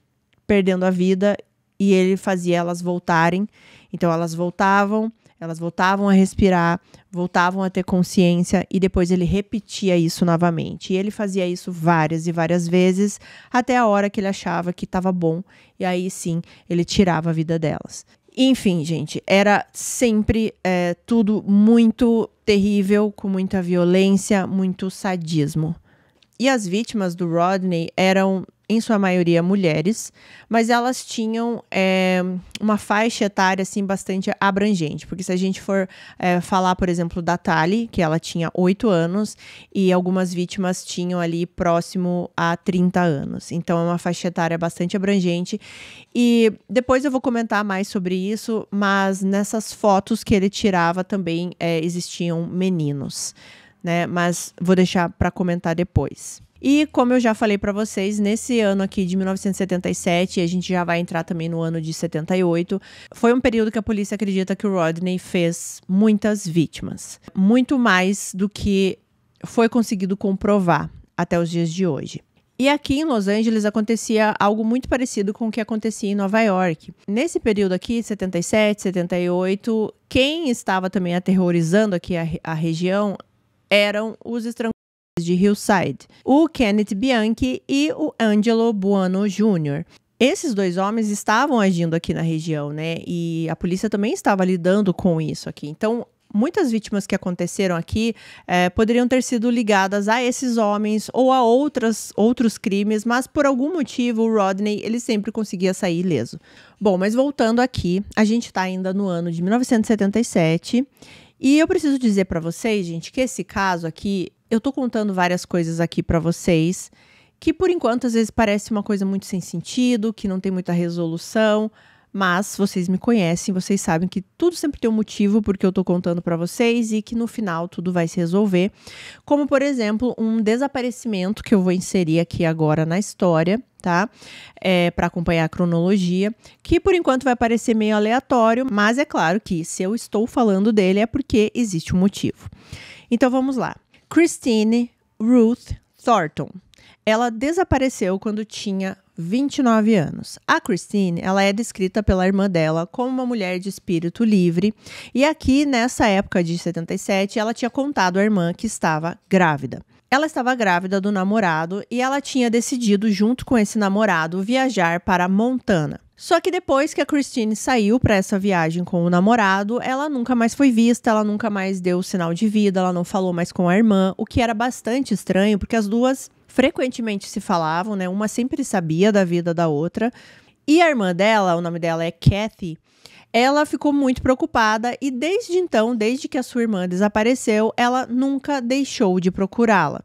perdendo a vida e ele fazia elas voltarem. Então elas voltavam, elas voltavam a respirar, voltavam a ter consciência e depois ele repetia isso novamente. E ele fazia isso várias e várias vezes até a hora que ele achava que estava bom e aí sim ele tirava a vida delas. Enfim, gente, era sempre é, tudo muito terrível, com muita violência, muito sadismo. E as vítimas do Rodney eram em sua maioria mulheres, mas elas tinham é, uma faixa etária assim bastante abrangente, porque se a gente for é, falar, por exemplo, da Tali, que ela tinha 8 anos e algumas vítimas tinham ali próximo a 30 anos. Então é uma faixa etária bastante abrangente e depois eu vou comentar mais sobre isso, mas nessas fotos que ele tirava também é, existiam meninos, né? Mas vou deixar para comentar depois. E como eu já falei para vocês, nesse ano aqui de 1977, e a gente já vai entrar também no ano de 78, foi um período que a polícia acredita que o Rodney fez muitas vítimas, muito mais do que foi conseguido comprovar até os dias de hoje. E aqui em Los Angeles acontecia algo muito parecido com o que acontecia em Nova York. Nesse período aqui, 77, 78, quem estava também aterrorizando aqui a, a região eram os estrangeiros de Hillside, o Kenneth Bianchi e o Angelo Buono Jr. Esses dois homens estavam agindo aqui na região, né? E a polícia também estava lidando com isso aqui. Então, muitas vítimas que aconteceram aqui eh, poderiam ter sido ligadas a esses homens ou a outras, outros crimes, mas por algum motivo o Rodney ele sempre conseguia sair ileso. Bom, mas voltando aqui, a gente está ainda no ano de 1977 e eu preciso dizer para vocês, gente, que esse caso aqui eu tô contando várias coisas aqui para vocês que por enquanto às vezes parece uma coisa muito sem sentido, que não tem muita resolução, mas vocês me conhecem, vocês sabem que tudo sempre tem um motivo porque eu tô contando para vocês e que no final tudo vai se resolver. Como por exemplo, um desaparecimento que eu vou inserir aqui agora na história, tá? É, para acompanhar a cronologia, que por enquanto vai parecer meio aleatório, mas é claro que se eu estou falando dele é porque existe um motivo. Então vamos lá. Christine Ruth Thornton. Ela desapareceu quando tinha 29 anos. A Christine, ela é descrita pela irmã dela como uma mulher de espírito livre, e aqui nessa época de 77, ela tinha contado à irmã que estava grávida. Ela estava grávida do namorado e ela tinha decidido, junto com esse namorado, viajar para Montana. Só que depois que a Christine saiu para essa viagem com o namorado, ela nunca mais foi vista, ela nunca mais deu sinal de vida, ela não falou mais com a irmã, o que era bastante estranho, porque as duas frequentemente se falavam, né? Uma sempre sabia da vida da outra. E a irmã dela, o nome dela é Kathy, ela ficou muito preocupada e desde então, desde que a sua irmã desapareceu, ela nunca deixou de procurá-la.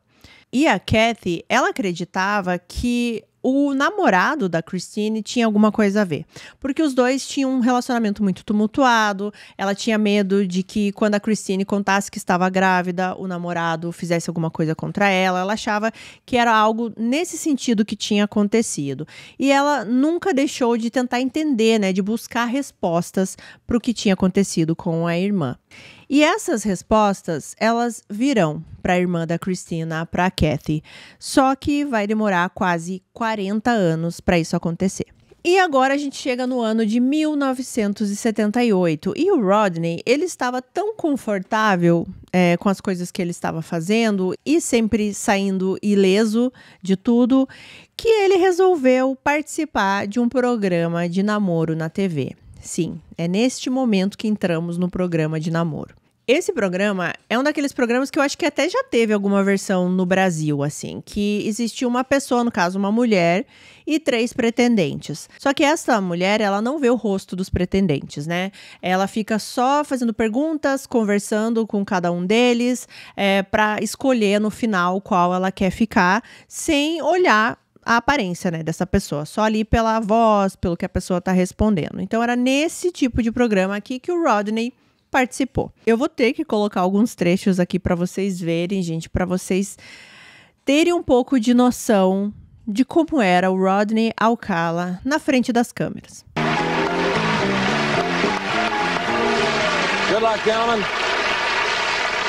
E a Kathy, ela acreditava que o namorado da Christine tinha alguma coisa a ver. Porque os dois tinham um relacionamento muito tumultuado. Ela tinha medo de que quando a Christine contasse que estava grávida, o namorado fizesse alguma coisa contra ela. Ela achava que era algo nesse sentido que tinha acontecido. E ela nunca deixou de tentar entender, né, de buscar respostas para o que tinha acontecido com a irmã. E essas respostas, elas virão para a irmã da Cristina, para a Kathy. Só que vai demorar quase 40 anos para isso acontecer. E agora a gente chega no ano de 1978 e o Rodney ele estava tão confortável é, com as coisas que ele estava fazendo e sempre saindo ileso de tudo que ele resolveu participar de um programa de namoro na TV. Sim, é neste momento que entramos no programa de namoro. Esse programa é um daqueles programas que eu acho que até já teve alguma versão no Brasil, assim, que existiu uma pessoa, no caso uma mulher, e três pretendentes. Só que essa mulher, ela não vê o rosto dos pretendentes, né? Ela fica só fazendo perguntas, conversando com cada um deles, é, para escolher no final qual ela quer ficar, sem olhar a aparência né, dessa pessoa, só ali pela voz, pelo que a pessoa está respondendo. Então era nesse tipo de programa aqui que o Rodney participou. Eu vou ter que colocar alguns trechos aqui para vocês verem, gente, para vocês terem um pouco de noção de como era o Rodney Alcala na frente das câmeras. Good luck, gentlemen.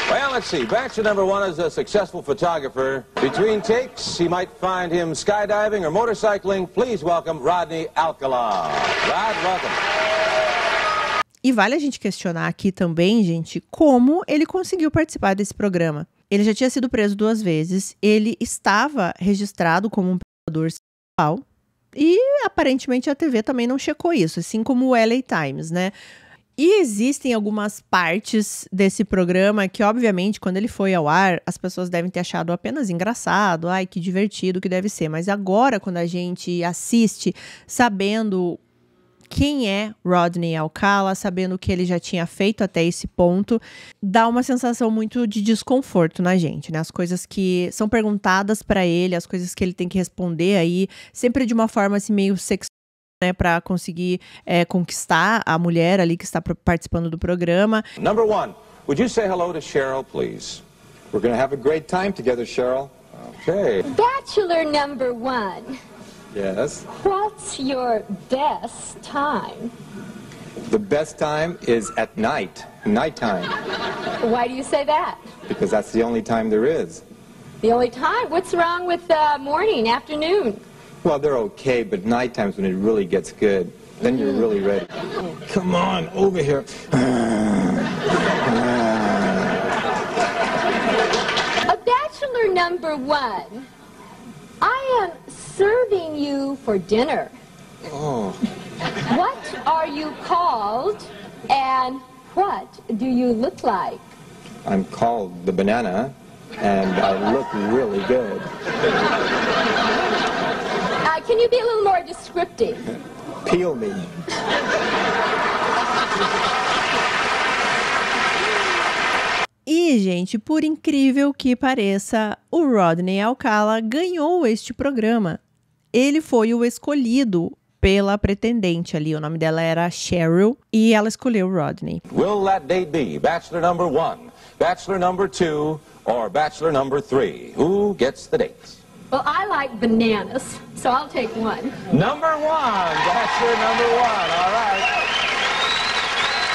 Well, let's see. Baxter number one is a successful photographer. Between takes, he might find him skydiving or motorcycling. Please welcome Rodney Alcala. Rod, welcome. E vale a gente questionar aqui também, gente, como ele conseguiu participar desse programa. Ele já tinha sido preso duas vezes, ele estava registrado como um predador sexual e aparentemente a TV também não checou isso, assim como o LA Times, né? E existem algumas partes desse programa que, obviamente, quando ele foi ao ar, as pessoas devem ter achado apenas engraçado, ai que divertido que deve ser. Mas agora, quando a gente assiste sabendo quem é Rodney Alcala, sabendo que ele já tinha feito até esse ponto, dá uma sensação muito de desconforto na gente, né? As coisas que são perguntadas para ele, as coisas que ele tem que responder aí, sempre de uma forma assim meio sexual. Né, para conseguir é, conquistar a mulher ali que está participando do programa. Number one, would you say hello to Cheryl, please? We're gonna have a great time together, Cheryl. Okay. Bachelor number one. Yes. What's your best time? The best time is at night, nighttime. Why do you say that? Because that's the only time there is. The only time? What's wrong with uh, morning, afternoon? Well, they're okay, but nighttime's when it really gets good. Then you're really ready. Come on, over here. A bachelor number one I am serving you for dinner. Oh. What are you called and what do you look like? I'm called the banana and I look really good. Uh, can you be a little more descriptive? Peel me. E, gente, por incrível que pareça, o Rodney Alcala ganhou este programa. Ele foi o escolhido pela pretendente ali. O nome dela era Cheryl e ela escolheu o Rodney. Will that day be bachelor number one, bachelor number two, or bachelor number three? Who gets the date? Well, I like bananas, so I'll take one. Number one, bachelor number one. All right.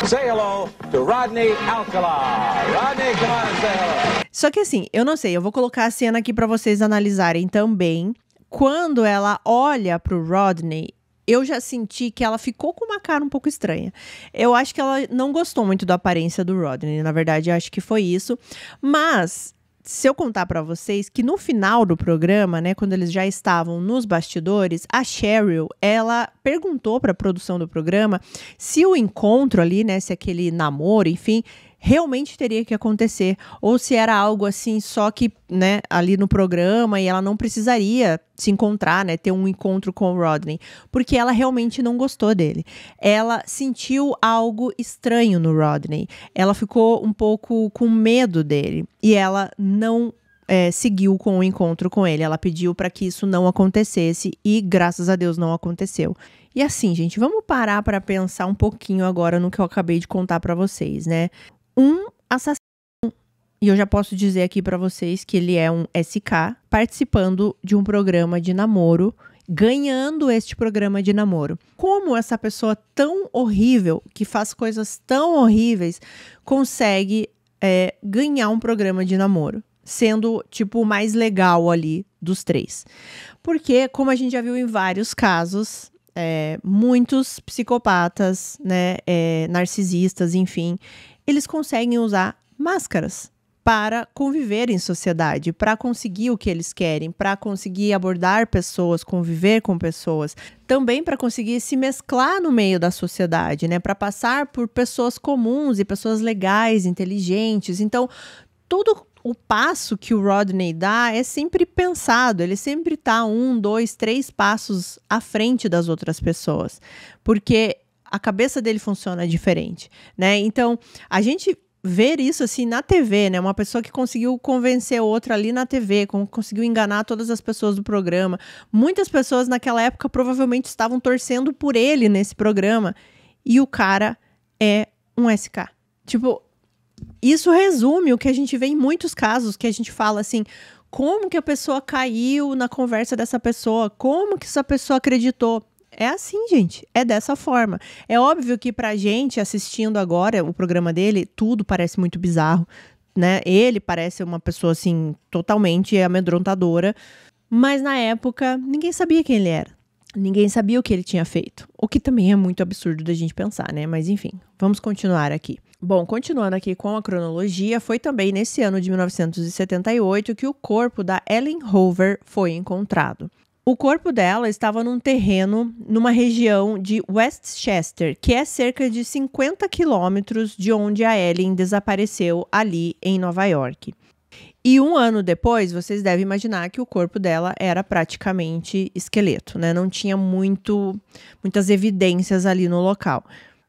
Say hello to Rodney Alcala. Rodney, come on and say hello. Só que assim, eu não sei, eu vou colocar a cena aqui para vocês analisarem também. Quando ela olha pro Rodney, eu já senti que ela ficou com uma cara um pouco estranha. Eu acho que ela não gostou muito da aparência do Rodney, na verdade, acho que foi isso. Mas se eu contar para vocês que no final do programa, né, quando eles já estavam nos bastidores, a Cheryl, ela perguntou para a produção do programa se o encontro ali, né, se aquele namoro, enfim, realmente teria que acontecer, ou se era algo assim só que, né, ali no programa e ela não precisaria se encontrar, né, ter um encontro com o Rodney, porque ela realmente não gostou dele. Ela sentiu algo estranho no Rodney. Ela ficou um pouco com medo dele e ela não é, seguiu com o encontro com ele. Ela pediu para que isso não acontecesse e, graças a Deus, não aconteceu. E assim, gente, vamos parar para pensar um pouquinho agora no que eu acabei de contar para vocês, né? um assassino. E eu já posso dizer aqui para vocês que ele é um SK participando de um programa de namoro, ganhando este programa de namoro. Como essa pessoa tão horrível, que faz coisas tão horríveis, consegue é, ganhar um programa de namoro? Sendo, tipo, o mais legal ali dos três. Porque, como a gente já viu em vários casos, é, muitos psicopatas, né, é, narcisistas, enfim, eles conseguem usar máscaras para conviver em sociedade, para conseguir o que eles querem, para conseguir abordar pessoas, conviver com pessoas, também para conseguir se mesclar no meio da sociedade, né, para passar por pessoas comuns e pessoas legais, inteligentes. Então, todo o passo que o Rodney dá é sempre pensado, ele sempre está um, dois, três passos à frente das outras pessoas, porque a cabeça dele funciona diferente, né? Então, a gente ver isso assim na TV, né? Uma pessoa que conseguiu convencer outra ali na TV, conseguiu enganar todas as pessoas do programa. Muitas pessoas naquela época provavelmente estavam torcendo por ele nesse programa e o cara é um SK. Tipo, isso resume o que a gente vê em muitos casos que a gente fala assim, como que a pessoa caiu na conversa dessa pessoa? Como que essa pessoa acreditou? É assim, gente. É dessa forma. É óbvio que pra gente, assistindo agora o programa dele, tudo parece muito bizarro, né? Ele parece uma pessoa, assim, totalmente amedrontadora. Mas na época, ninguém sabia quem ele era. Ninguém sabia o que ele tinha feito. O que também é muito absurdo da gente pensar, né? Mas enfim, vamos continuar aqui. Bom, continuando aqui com a cronologia, foi também nesse ano de 1978 que o corpo da Ellen Hover foi encontrado. O corpo dela estava num terreno numa região de Westchester, que é cerca de 50 quilômetros de onde a Ellen desapareceu, ali em Nova York. E um ano depois, vocês devem imaginar que o corpo dela era praticamente esqueleto, né? Não tinha muito, muitas evidências ali no local.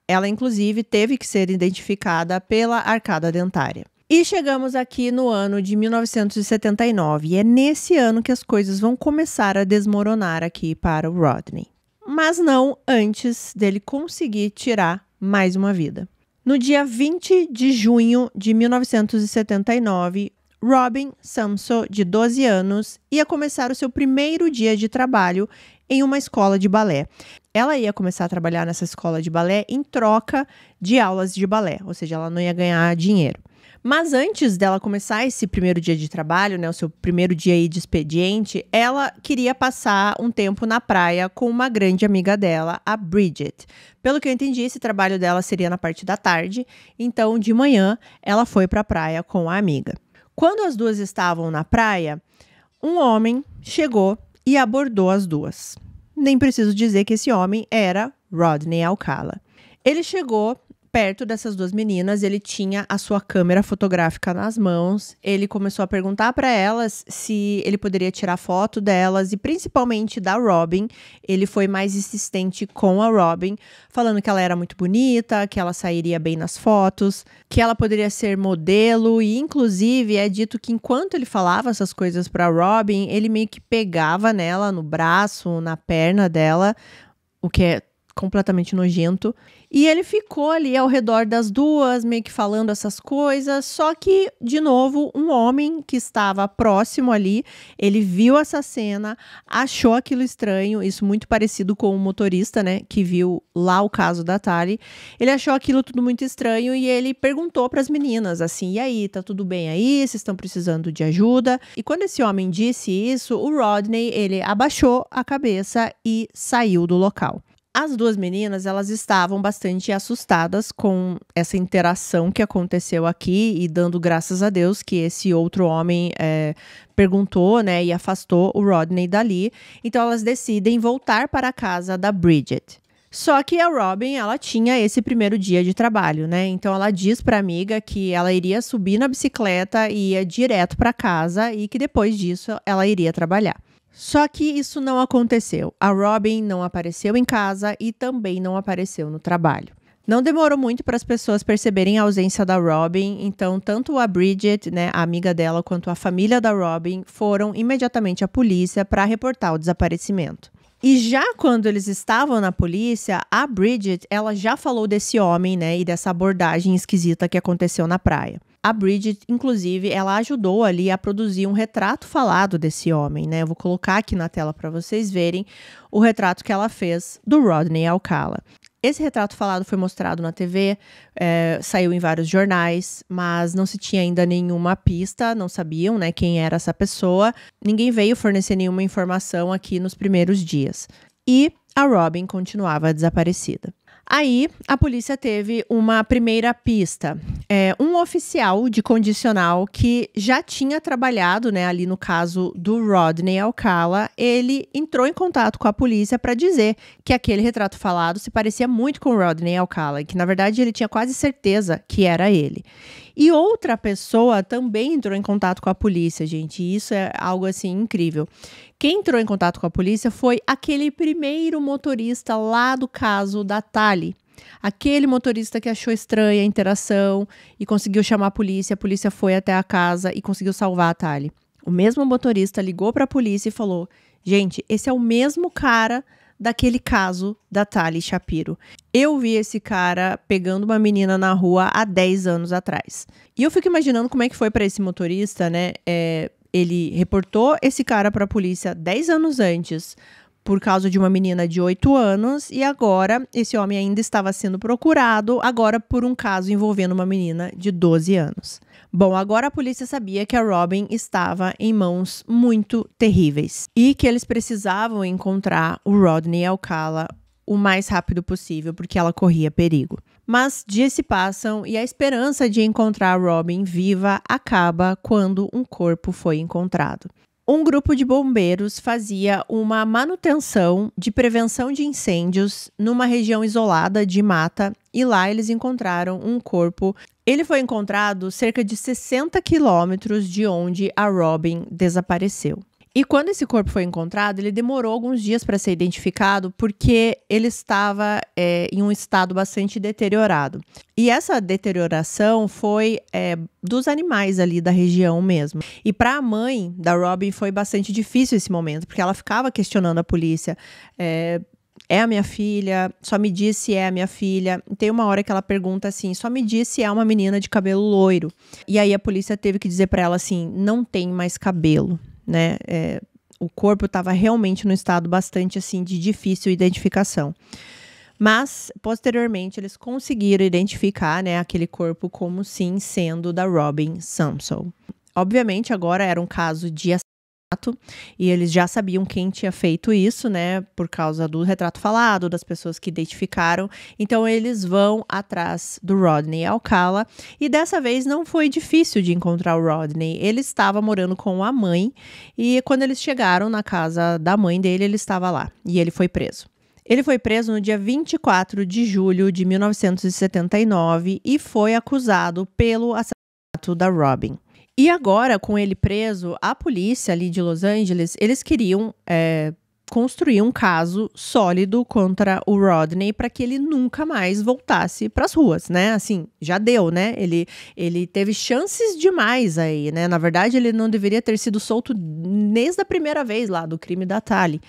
Ela, inclusive, teve que ser identificada pela arcada dentária. E chegamos aqui no ano de 1979, e é nesse ano que as coisas vão começar a desmoronar aqui para o Rodney. Mas não antes dele conseguir tirar mais uma vida. No dia 20 de junho de 1979, Robin Samso, de 12 anos, ia começar o seu primeiro dia de trabalho em uma escola de balé. Ela ia começar a trabalhar nessa escola de balé em troca de aulas de balé, ou seja, ela não ia ganhar dinheiro. Mas antes dela começar esse primeiro dia de trabalho, né, o seu primeiro dia aí de expediente, ela queria passar um tempo na praia com uma grande amiga dela, a Bridget. Pelo que eu entendi, esse trabalho dela seria na parte da tarde, então de manhã ela foi para a praia com a amiga. Quando as duas estavam na praia, um homem chegou e abordou as duas. Nem preciso dizer que esse homem era Rodney Alcala. Ele chegou perto dessas duas meninas, ele tinha a sua câmera fotográfica nas mãos. Ele começou a perguntar para elas se ele poderia tirar foto delas e principalmente da Robin. Ele foi mais insistente com a Robin, falando que ela era muito bonita, que ela sairia bem nas fotos, que ela poderia ser modelo e inclusive é dito que enquanto ele falava essas coisas para Robin, ele meio que pegava nela no braço, na perna dela, o que é completamente nojento. E ele ficou ali ao redor das duas, meio que falando essas coisas. Só que, de novo, um homem que estava próximo ali, ele viu essa cena, achou aquilo estranho, isso muito parecido com o um motorista, né, que viu lá o caso da Tali. Ele achou aquilo tudo muito estranho e ele perguntou para as meninas assim: "E aí, tá tudo bem aí? Vocês estão precisando de ajuda?". E quando esse homem disse isso, o Rodney, ele abaixou a cabeça e saiu do local. As duas meninas, elas estavam bastante assustadas com essa interação que aconteceu aqui e dando graças a Deus que esse outro homem é, perguntou, né, e afastou o Rodney dali. Então elas decidem voltar para a casa da Bridget. Só que a Robin, ela tinha esse primeiro dia de trabalho, né? Então ela diz para amiga que ela iria subir na bicicleta e ia direto para casa e que depois disso ela iria trabalhar. Só que isso não aconteceu. A Robin não apareceu em casa e também não apareceu no trabalho. Não demorou muito para as pessoas perceberem a ausência da Robin, então tanto a Bridget, né, a amiga dela, quanto a família da Robin foram imediatamente à polícia para reportar o desaparecimento. E já quando eles estavam na polícia, a Bridget, ela já falou desse homem, né, e dessa abordagem esquisita que aconteceu na praia. A Bridget, inclusive, ela ajudou ali a produzir um retrato falado desse homem, né? Eu vou colocar aqui na tela para vocês verem o retrato que ela fez do Rodney Alcala. Esse retrato falado foi mostrado na TV, é, saiu em vários jornais, mas não se tinha ainda nenhuma pista, não sabiam né, quem era essa pessoa. Ninguém veio fornecer nenhuma informação aqui nos primeiros dias. E a Robin continuava desaparecida. Aí a polícia teve uma primeira pista. É, um oficial de condicional que já tinha trabalhado, né, ali no caso do Rodney Alcala, ele entrou em contato com a polícia para dizer que aquele retrato falado se parecia muito com o Rodney Alcala, e que na verdade ele tinha quase certeza que era ele. E outra pessoa também entrou em contato com a polícia, gente. isso é algo assim incrível. Quem entrou em contato com a polícia foi aquele primeiro motorista lá do caso da Tali. Aquele motorista que achou estranha a interação e conseguiu chamar a polícia, a polícia foi até a casa e conseguiu salvar a Tali. O mesmo motorista ligou para a polícia e falou: "Gente, esse é o mesmo cara daquele caso da Tali Shapiro. Eu vi esse cara pegando uma menina na rua há 10 anos atrás. E eu fico imaginando como é que foi para esse motorista, né? É, ele reportou esse cara para a polícia 10 anos antes por causa de uma menina de 8 anos e agora esse homem ainda estava sendo procurado agora por um caso envolvendo uma menina de 12 anos. Bom, agora a polícia sabia que a Robin estava em mãos muito terríveis e que eles precisavam encontrar o Rodney Alcala o mais rápido possível, porque ela corria perigo. Mas dias se passam e a esperança de encontrar a Robin viva acaba quando um corpo foi encontrado. Um grupo de bombeiros fazia uma manutenção de prevenção de incêndios numa região isolada de mata e lá eles encontraram um corpo. Ele foi encontrado cerca de 60 quilômetros de onde a Robin desapareceu. E quando esse corpo foi encontrado, ele demorou alguns dias para ser identificado porque ele estava é, em um estado bastante deteriorado. E essa deterioração foi é, dos animais ali da região mesmo. E para a mãe da Robin foi bastante difícil esse momento, porque ela ficava questionando a polícia. É, é a minha filha, só me diz se é a minha filha. tem uma hora que ela pergunta assim, só me diz se é uma menina de cabelo loiro. E aí a polícia teve que dizer para ela assim, não tem mais cabelo, né? É, o corpo estava realmente no estado bastante assim de difícil identificação. Mas posteriormente eles conseguiram identificar, né, aquele corpo como sim sendo da Robin Samson. Obviamente agora era um caso de e eles já sabiam quem tinha feito isso, né? Por causa do retrato falado, das pessoas que identificaram. Então eles vão atrás do Rodney Alcala. E dessa vez não foi difícil de encontrar o Rodney. Ele estava morando com a mãe. E quando eles chegaram na casa da mãe dele, ele estava lá. E ele foi preso. Ele foi preso no dia 24 de julho de 1979 e foi acusado pelo assassinato da Robin. E agora, com ele preso, a polícia ali de Los Angeles, eles queriam é, construir um caso sólido contra o Rodney para que ele nunca mais voltasse para as ruas, né? Assim, já deu, né? Ele, ele teve chances demais aí, né? Na verdade, ele não deveria ter sido solto desde a primeira vez lá do crime da Tali.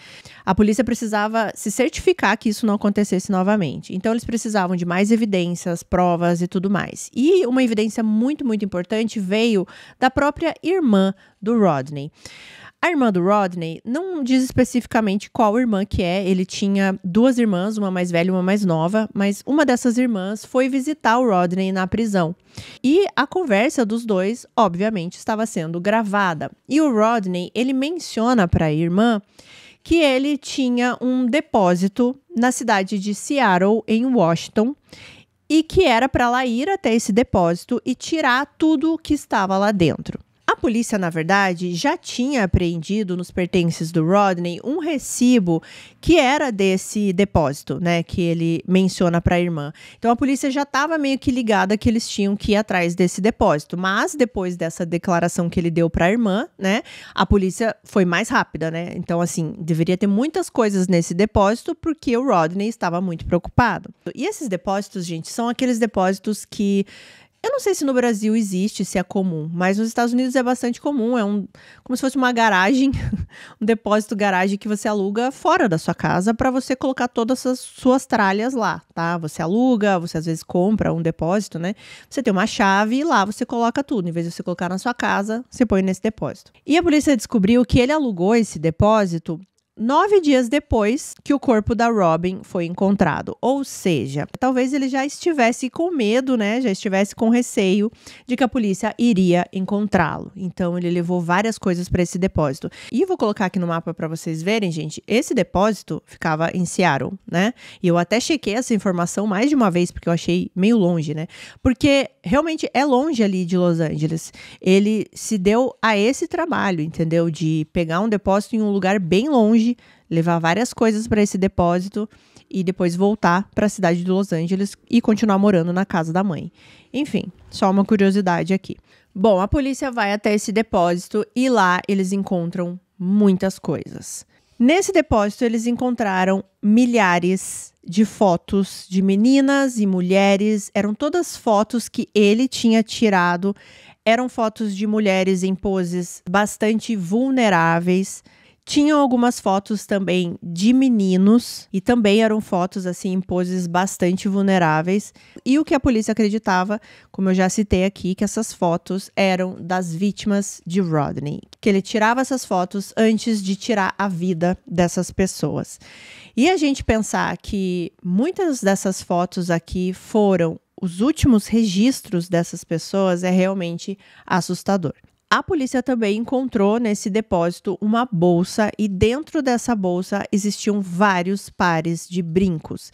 A polícia precisava se certificar que isso não acontecesse novamente. Então, eles precisavam de mais evidências, provas e tudo mais. E uma evidência muito, muito importante veio da própria irmã do Rodney. A irmã do Rodney não diz especificamente qual irmã que é. Ele tinha duas irmãs, uma mais velha e uma mais nova, mas uma dessas irmãs foi visitar o Rodney na prisão. E a conversa dos dois, obviamente, estava sendo gravada. E o Rodney, ele menciona para a irmã que ele tinha um depósito na cidade de Seattle, em Washington, e que era para ela ir até esse depósito e tirar tudo que estava lá dentro. A polícia, na verdade, já tinha apreendido nos pertences do Rodney um recibo que era desse depósito, né, que ele menciona para a irmã. Então a polícia já estava meio que ligada que eles tinham que ir atrás desse depósito, mas depois dessa declaração que ele deu para a irmã, né, a polícia foi mais rápida, né? Então assim, deveria ter muitas coisas nesse depósito porque o Rodney estava muito preocupado. E esses depósitos, gente, são aqueles depósitos que eu não sei se no Brasil existe, se é comum, mas nos Estados Unidos é bastante comum. É um, como se fosse uma garagem, um depósito garagem que você aluga fora da sua casa para você colocar todas as suas tralhas lá, tá? Você aluga, você às vezes compra um depósito, né? Você tem uma chave e lá você coloca tudo. Em vez de você colocar na sua casa, você põe nesse depósito. E a polícia descobriu que ele alugou esse depósito nove dias depois que o corpo da Robin foi encontrado. Ou seja, talvez ele já estivesse com medo, né? Já estivesse com receio de que a polícia iria encontrá-lo. Então ele levou várias coisas para esse depósito. E vou colocar aqui no mapa para vocês verem, gente. Esse depósito ficava em Seattle, né? E eu até chequei essa informação mais de uma vez porque eu achei meio longe, né? Porque realmente é longe ali de Los Angeles. Ele se deu a esse trabalho, entendeu? De pegar um depósito em um lugar bem longe cidade, levar várias coisas para esse depósito e depois voltar para a cidade de Los Angeles e continuar morando na casa da mãe. Enfim, só uma curiosidade aqui. Bom, a polícia vai até esse depósito e lá eles encontram muitas coisas. Nesse depósito, eles encontraram milhares de fotos de meninas e mulheres. Eram todas fotos que ele tinha tirado. Eram fotos de mulheres em poses bastante vulneráveis. Tinham algumas fotos também de meninos e também eram fotos assim em poses bastante vulneráveis. E o que a polícia acreditava, como eu já citei aqui, que essas fotos eram das vítimas de Rodney, que ele tirava essas fotos antes de tirar a vida dessas pessoas. E a gente pensar que muitas dessas fotos aqui foram os últimos registros dessas pessoas é realmente assustador. A polícia também encontrou nesse depósito uma bolsa e dentro dessa bolsa existiam vários pares de brincos.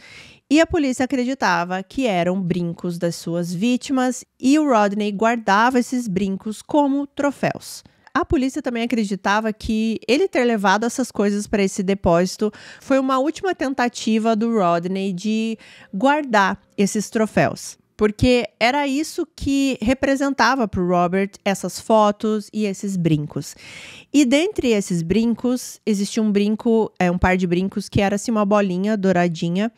E a polícia acreditava que eram brincos das suas vítimas e o Rodney guardava esses brincos como troféus a polícia também acreditava que ele ter levado essas coisas para esse depósito foi uma última tentativa do Rodney de guardar esses troféus porque era isso que representava para o Robert essas fotos e esses brincos. E dentre esses brincos existia um brinco, é um par de brincos que era assim uma bolinha douradinha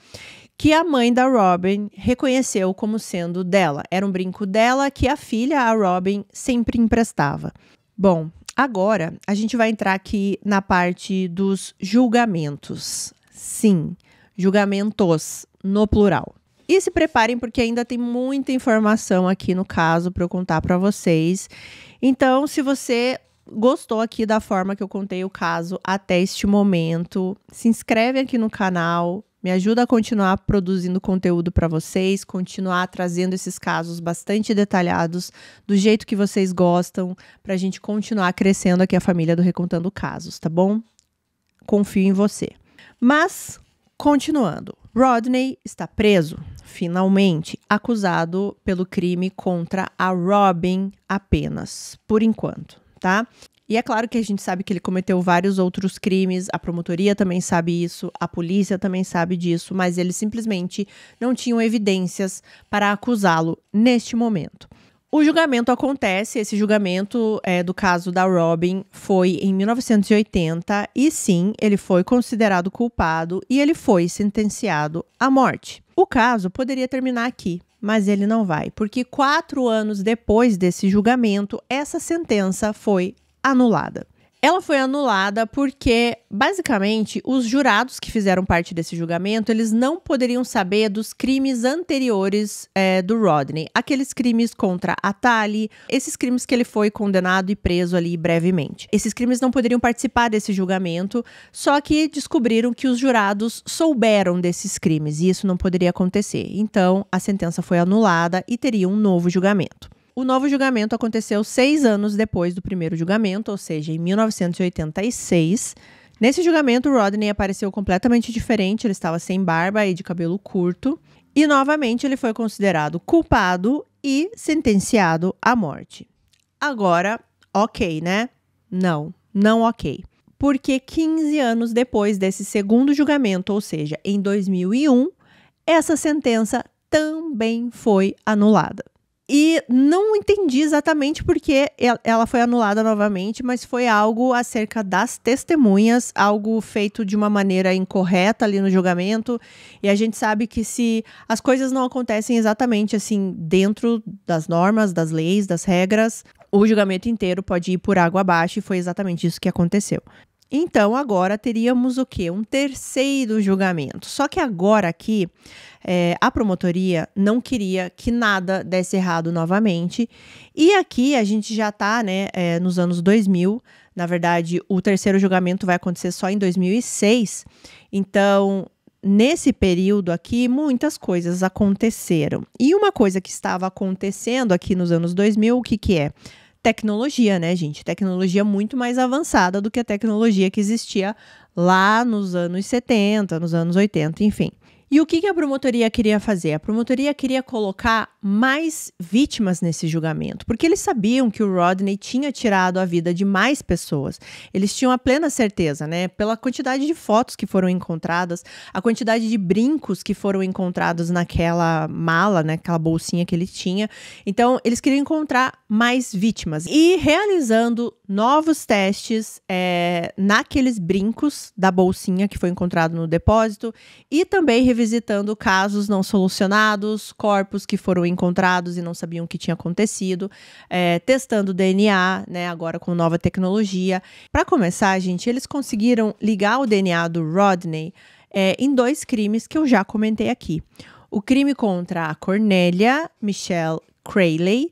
que a mãe da Robin reconheceu como sendo dela. Era um brinco dela que a filha, a Robin, sempre emprestava. Bom, agora a gente vai entrar aqui na parte dos julgamentos. Sim, julgamentos no plural. E se preparem porque ainda tem muita informação aqui no caso para eu contar para vocês. Então, se você gostou aqui da forma que eu contei o caso até este momento, se inscreve aqui no canal, me ajuda a continuar produzindo conteúdo para vocês, continuar trazendo esses casos bastante detalhados, do jeito que vocês gostam, para a gente continuar crescendo aqui a família do Recontando Casos, tá bom? Confio em você. Mas, continuando, Rodney está preso finalmente, acusado pelo crime contra a Robin apenas, por enquanto, tá? E é claro que a gente sabe que ele cometeu vários outros crimes, a promotoria também sabe isso, a polícia também sabe disso, mas eles simplesmente não tinham evidências para acusá-lo neste momento. O julgamento acontece, esse julgamento é, do caso da Robin foi em 1980 e sim, ele foi considerado culpado e ele foi sentenciado à morte. O caso poderia terminar aqui, mas ele não vai, porque quatro anos depois desse julgamento, essa sentença foi anulada. Ela foi anulada porque, basicamente, os jurados que fizeram parte desse julgamento, eles não poderiam saber dos crimes anteriores é, do Rodney. Aqueles crimes contra a Tali, esses crimes que ele foi condenado e preso ali brevemente. Esses crimes não poderiam participar desse julgamento, só que descobriram que os jurados souberam desses crimes e isso não poderia acontecer. Então, a sentença foi anulada e teria um novo julgamento. O novo julgamento aconteceu seis anos depois do primeiro julgamento, ou seja, em 1986. Nesse julgamento, Rodney apareceu completamente diferente, ele estava sem barba e de cabelo curto. E novamente ele foi considerado culpado e sentenciado à morte. Agora, ok, né? Não, não ok. Porque 15 anos depois desse segundo julgamento, ou seja, em 2001, essa sentença também foi anulada. E não entendi exatamente porque ela foi anulada novamente, mas foi algo acerca das testemunhas, algo feito de uma maneira incorreta ali no julgamento. E a gente sabe que se as coisas não acontecem exatamente assim dentro das normas, das leis, das regras, o julgamento inteiro pode ir por água abaixo e foi exatamente isso que aconteceu. Então, agora teríamos o que? Um terceiro julgamento. Só que agora aqui, é, a promotoria não queria que nada desse errado novamente. E aqui a gente já está né, é, nos anos 2000. Na verdade, o terceiro julgamento vai acontecer só em 2006. Então, nesse período aqui, muitas coisas aconteceram. E uma coisa que estava acontecendo aqui nos anos 2000, o que, que é? tecnologia, né, gente? Tecnologia muito mais avançada do que a tecnologia que existia lá nos anos 70, nos anos 80, enfim. E o que a promotoria queria fazer? A promotoria queria colocar mais vítimas nesse julgamento, porque eles sabiam que o Rodney tinha tirado a vida de mais pessoas. Eles tinham a plena certeza, né? Pela quantidade de fotos que foram encontradas, a quantidade de brincos que foram encontrados naquela mala, naquela né? Aquela bolsinha que ele tinha. Então, eles queriam encontrar mais vítimas. E realizando novos testes é, naqueles brincos da bolsinha que foi encontrado no depósito e também revisitando casos não solucionados, corpos que foram encontrados e não sabiam o que tinha acontecido, é, testando DNA, né, agora com nova tecnologia. Para começar, gente, eles conseguiram ligar o DNA do Rodney é, em dois crimes que eu já comentei aqui. O crime contra a Cornélia Michelle Crayley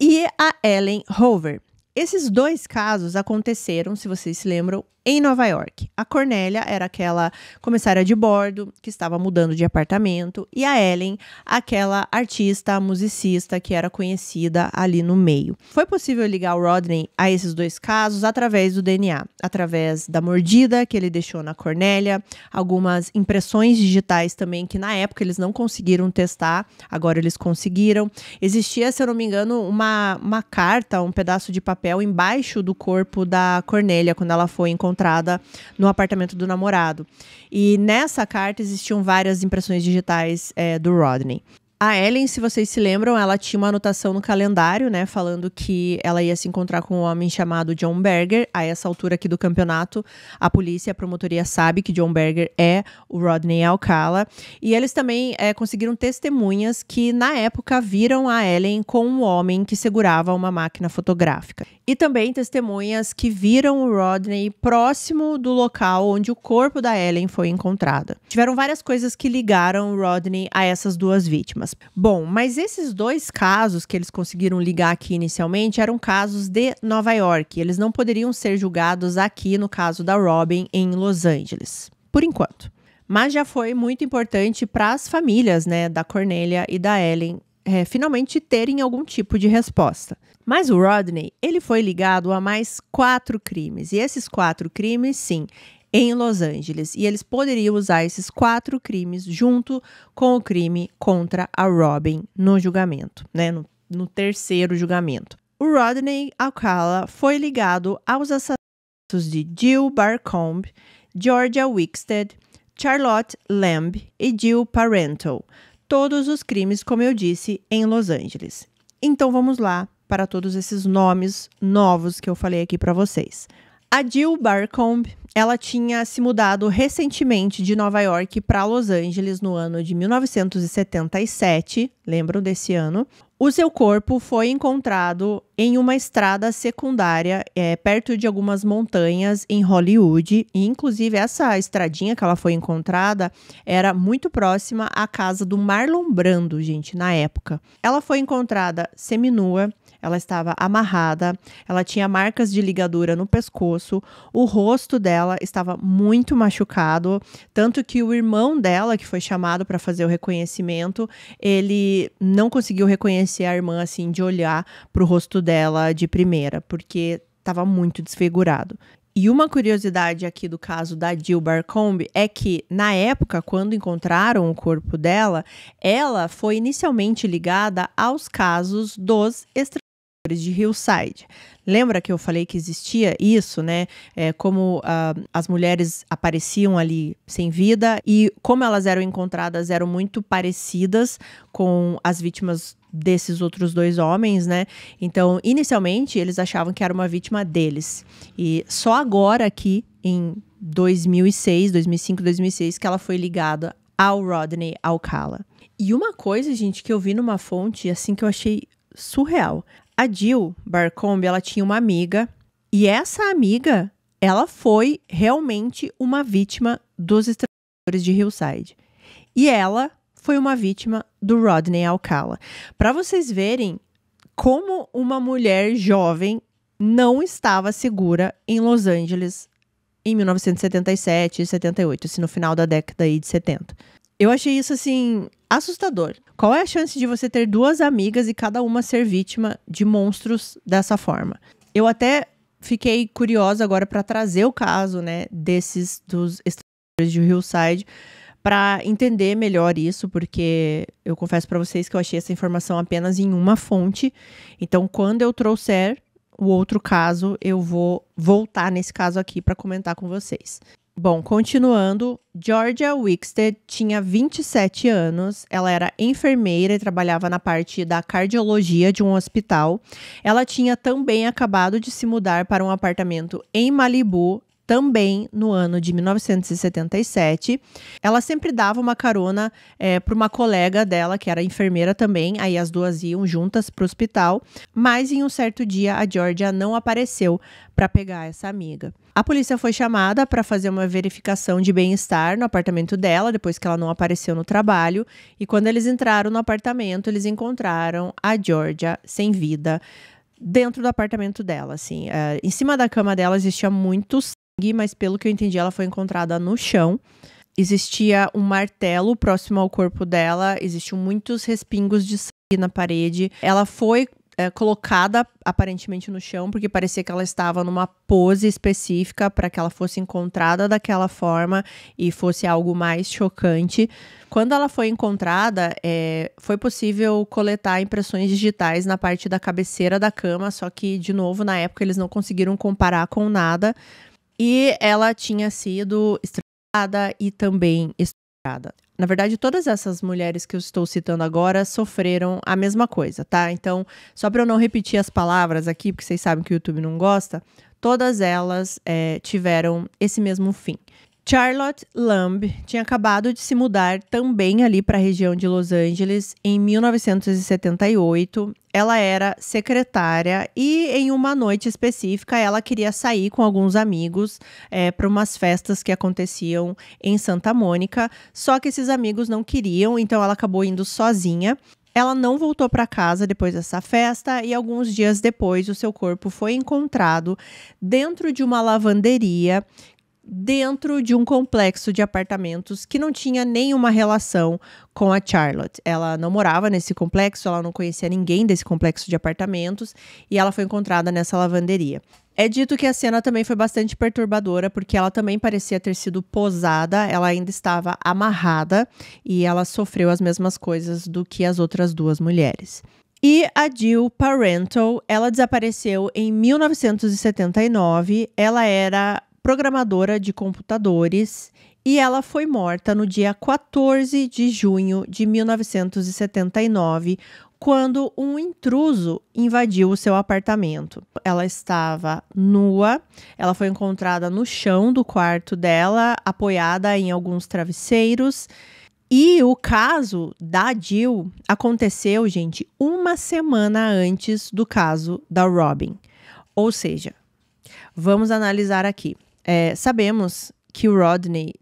e a Ellen Hover. Esses dois casos aconteceram, se vocês se lembram, em Nova York. A Cornélia era aquela comissária de bordo que estava mudando de apartamento e a Ellen, aquela artista, musicista que era conhecida ali no meio. Foi possível ligar o Rodney a esses dois casos através do DNA, através da mordida que ele deixou na Cornélia, algumas impressões digitais também que na época eles não conseguiram testar, agora eles conseguiram. Existia, se eu não me engano, uma, uma carta, um pedaço de papel embaixo do corpo da Cornélia quando ela foi encontrada encontrada no apartamento do namorado. E nessa carta existiam várias impressões digitais é, do Rodney. A Ellen, se vocês se lembram, ela tinha uma anotação no calendário, né, falando que ela ia se encontrar com um homem chamado John Berger. A essa altura aqui do campeonato, a polícia e a promotoria sabe que John Berger é o Rodney Alcala. E eles também é, conseguiram testemunhas que, na época, viram a Ellen com um homem que segurava uma máquina fotográfica e também testemunhas que viram o Rodney próximo do local onde o corpo da Ellen foi encontrada. Tiveram várias coisas que ligaram o Rodney a essas duas vítimas. Bom, mas esses dois casos que eles conseguiram ligar aqui inicialmente eram casos de Nova York. Eles não poderiam ser julgados aqui no caso da Robin em Los Angeles, por enquanto. Mas já foi muito importante para as famílias, né, da Cornelia e da Ellen, é, finalmente terem algum tipo de resposta. Mas o Rodney, ele foi ligado a mais quatro crimes. E esses quatro crimes, sim, em Los Angeles. E eles poderiam usar esses quatro crimes junto com o crime contra a Robin no julgamento, né? No, no terceiro julgamento. O Rodney Alcala foi ligado aos assassinatos de Jill Barcombe, Georgia Wickstead, Charlotte Lamb e Jill Parental. Todos os crimes, como eu disse, em Los Angeles. Então vamos lá para todos esses nomes novos que eu falei aqui para vocês. A Jill Barcomb, ela tinha se mudado recentemente de Nova York para Los Angeles no ano de 1977, lembram desse ano? O seu corpo foi encontrado em uma estrada secundária, é, perto de algumas montanhas em Hollywood. E, inclusive, essa estradinha que ela foi encontrada era muito próxima à casa do Marlon Brando, gente, na época. Ela foi encontrada seminua ela estava amarrada, ela tinha marcas de ligadura no pescoço, o rosto dela estava muito machucado, tanto que o irmão dela, que foi chamado para fazer o reconhecimento, ele não conseguiu reconhecer a irmã assim de olhar para o rosto dela de primeira, porque estava muito desfigurado. E uma curiosidade aqui do caso da Jill Barcombe é que, na época, quando encontraram o corpo dela, ela foi inicialmente ligada aos casos dos estrangeiros de Hillside. Lembra que eu falei que existia isso, né? É, como ah, as mulheres apareciam ali sem vida e como elas eram encontradas eram muito parecidas com as vítimas desses outros dois homens, né? Então, inicialmente, eles achavam que era uma vítima deles. E só agora aqui, em 2006, 2005, 2006, que ela foi ligada ao Rodney Alcala. E uma coisa, gente, que eu vi numa fonte, assim, que eu achei surreal. A Jill Barcombe, ela tinha uma amiga e essa amiga, ela foi realmente uma vítima dos estranguladores de Hillside. E ela foi uma vítima do Rodney Alcala. Para vocês verem como uma mulher jovem não estava segura em Los Angeles em 1977 e 78, assim, no final da década aí de 70. Eu achei isso assim assustador. Qual é a chance de você ter duas amigas e cada uma ser vítima de monstros dessa forma? Eu até fiquei curiosa agora para trazer o caso, né, desses dos estranhos de Hillside para entender melhor isso, porque eu confesso para vocês que eu achei essa informação apenas em uma fonte. Então, quando eu trouxer o outro caso, eu vou voltar nesse caso aqui para comentar com vocês. Bom, continuando, Georgia Wixted tinha 27 anos, ela era enfermeira e trabalhava na parte da cardiologia de um hospital. Ela tinha também acabado de se mudar para um apartamento em Malibu, também no ano de 1977. Ela sempre dava uma carona é, para uma colega dela, que era enfermeira também, aí as duas iam juntas para o hospital, mas em um certo dia a Georgia não apareceu para pegar essa amiga. A polícia foi chamada para fazer uma verificação de bem-estar no apartamento dela, depois que ela não apareceu no trabalho, e quando eles entraram no apartamento, eles encontraram a Georgia sem vida dentro do apartamento dela, assim. É, em cima da cama dela existia muito mas pelo que eu entendi, ela foi encontrada no chão. Existia um martelo próximo ao corpo dela, existiam muitos respingos de sangue na parede. Ela foi é, colocada aparentemente no chão, porque parecia que ela estava numa pose específica para que ela fosse encontrada daquela forma e fosse algo mais chocante. Quando ela foi encontrada, é, foi possível coletar impressões digitais na parte da cabeceira da cama, só que, de novo, na época eles não conseguiram comparar com nada. E ela tinha sido estrangulada e também estuprada. Na verdade, todas essas mulheres que eu estou citando agora sofreram a mesma coisa, tá? Então, só para eu não repetir as palavras aqui, porque vocês sabem que o YouTube não gosta, todas elas é, tiveram esse mesmo fim. Charlotte Lamb tinha acabado de se mudar também ali para a região de Los Angeles em 1978. Ela era secretária e em uma noite específica ela queria sair com alguns amigos é, para umas festas que aconteciam em Santa Mônica. Só que esses amigos não queriam, então ela acabou indo sozinha. Ela não voltou para casa depois dessa festa e alguns dias depois o seu corpo foi encontrado dentro de uma lavanderia dentro de um complexo de apartamentos que não tinha nenhuma relação com a Charlotte. Ela não morava nesse complexo, ela não conhecia ninguém desse complexo de apartamentos e ela foi encontrada nessa lavanderia. É dito que a cena também foi bastante perturbadora, porque ela também parecia ter sido posada, ela ainda estava amarrada e ela sofreu as mesmas coisas do que as outras duas mulheres. E a Jill Parental, ela desapareceu em 1979. Ela era programadora de computadores, e ela foi morta no dia 14 de junho de 1979, quando um intruso invadiu o seu apartamento. Ela estava nua, ela foi encontrada no chão do quarto dela, apoiada em alguns travesseiros. E o caso da Jill aconteceu, gente, uma semana antes do caso da Robin. Ou seja, vamos analisar aqui é, sabemos que o Rodney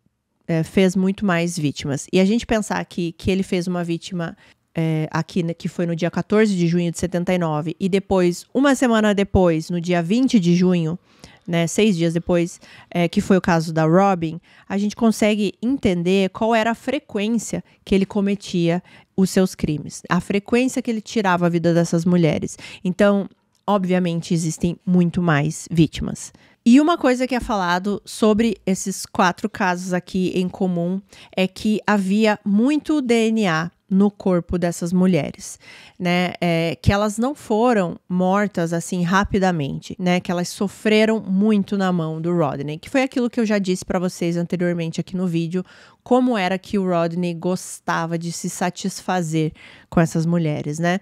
é, fez muito mais vítimas. E a gente pensar aqui que ele fez uma vítima é, aqui, né, que foi no dia 14 de junho de 79, e depois, uma semana depois, no dia 20 de junho, né, seis dias depois, é, que foi o caso da Robin, a gente consegue entender qual era a frequência que ele cometia os seus crimes, a frequência que ele tirava a vida dessas mulheres. Então, obviamente, existem muito mais vítimas. E uma coisa que é falado sobre esses quatro casos aqui em comum é que havia muito DNA no corpo dessas mulheres, né? É, que elas não foram mortas assim rapidamente, né? Que elas sofreram muito na mão do Rodney, que foi aquilo que eu já disse para vocês anteriormente aqui no vídeo, como era que o Rodney gostava de se satisfazer com essas mulheres, né?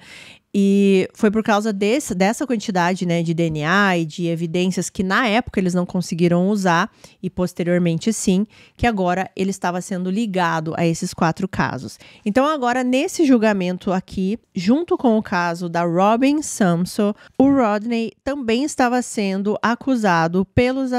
E foi por causa desse, dessa quantidade né, de DNA e de evidências que na época eles não conseguiram usar, e posteriormente sim, que agora ele estava sendo ligado a esses quatro casos. Então, agora, nesse julgamento aqui, junto com o caso da Robin Samson, o Rodney também estava sendo acusado pelos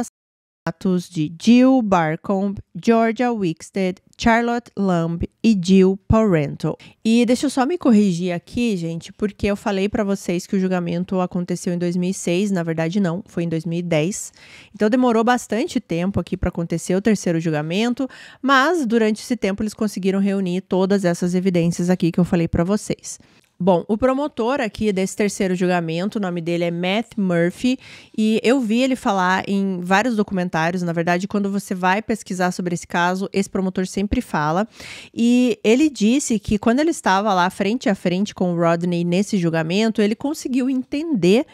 atos de Jill Barcomb, Georgia Wixted, Charlotte Lamb e Jill Parental. E deixa eu só me corrigir aqui, gente, porque eu falei para vocês que o julgamento aconteceu em 2006, na verdade não, foi em 2010. Então demorou bastante tempo aqui para acontecer o terceiro julgamento, mas durante esse tempo eles conseguiram reunir todas essas evidências aqui que eu falei para vocês. Bom, o promotor aqui desse terceiro julgamento, o nome dele é Matt Murphy, e eu vi ele falar em vários documentários, na verdade, quando você vai pesquisar sobre esse caso, esse promotor sempre fala. E ele disse que quando ele estava lá frente a frente com o Rodney nesse julgamento, ele conseguiu entender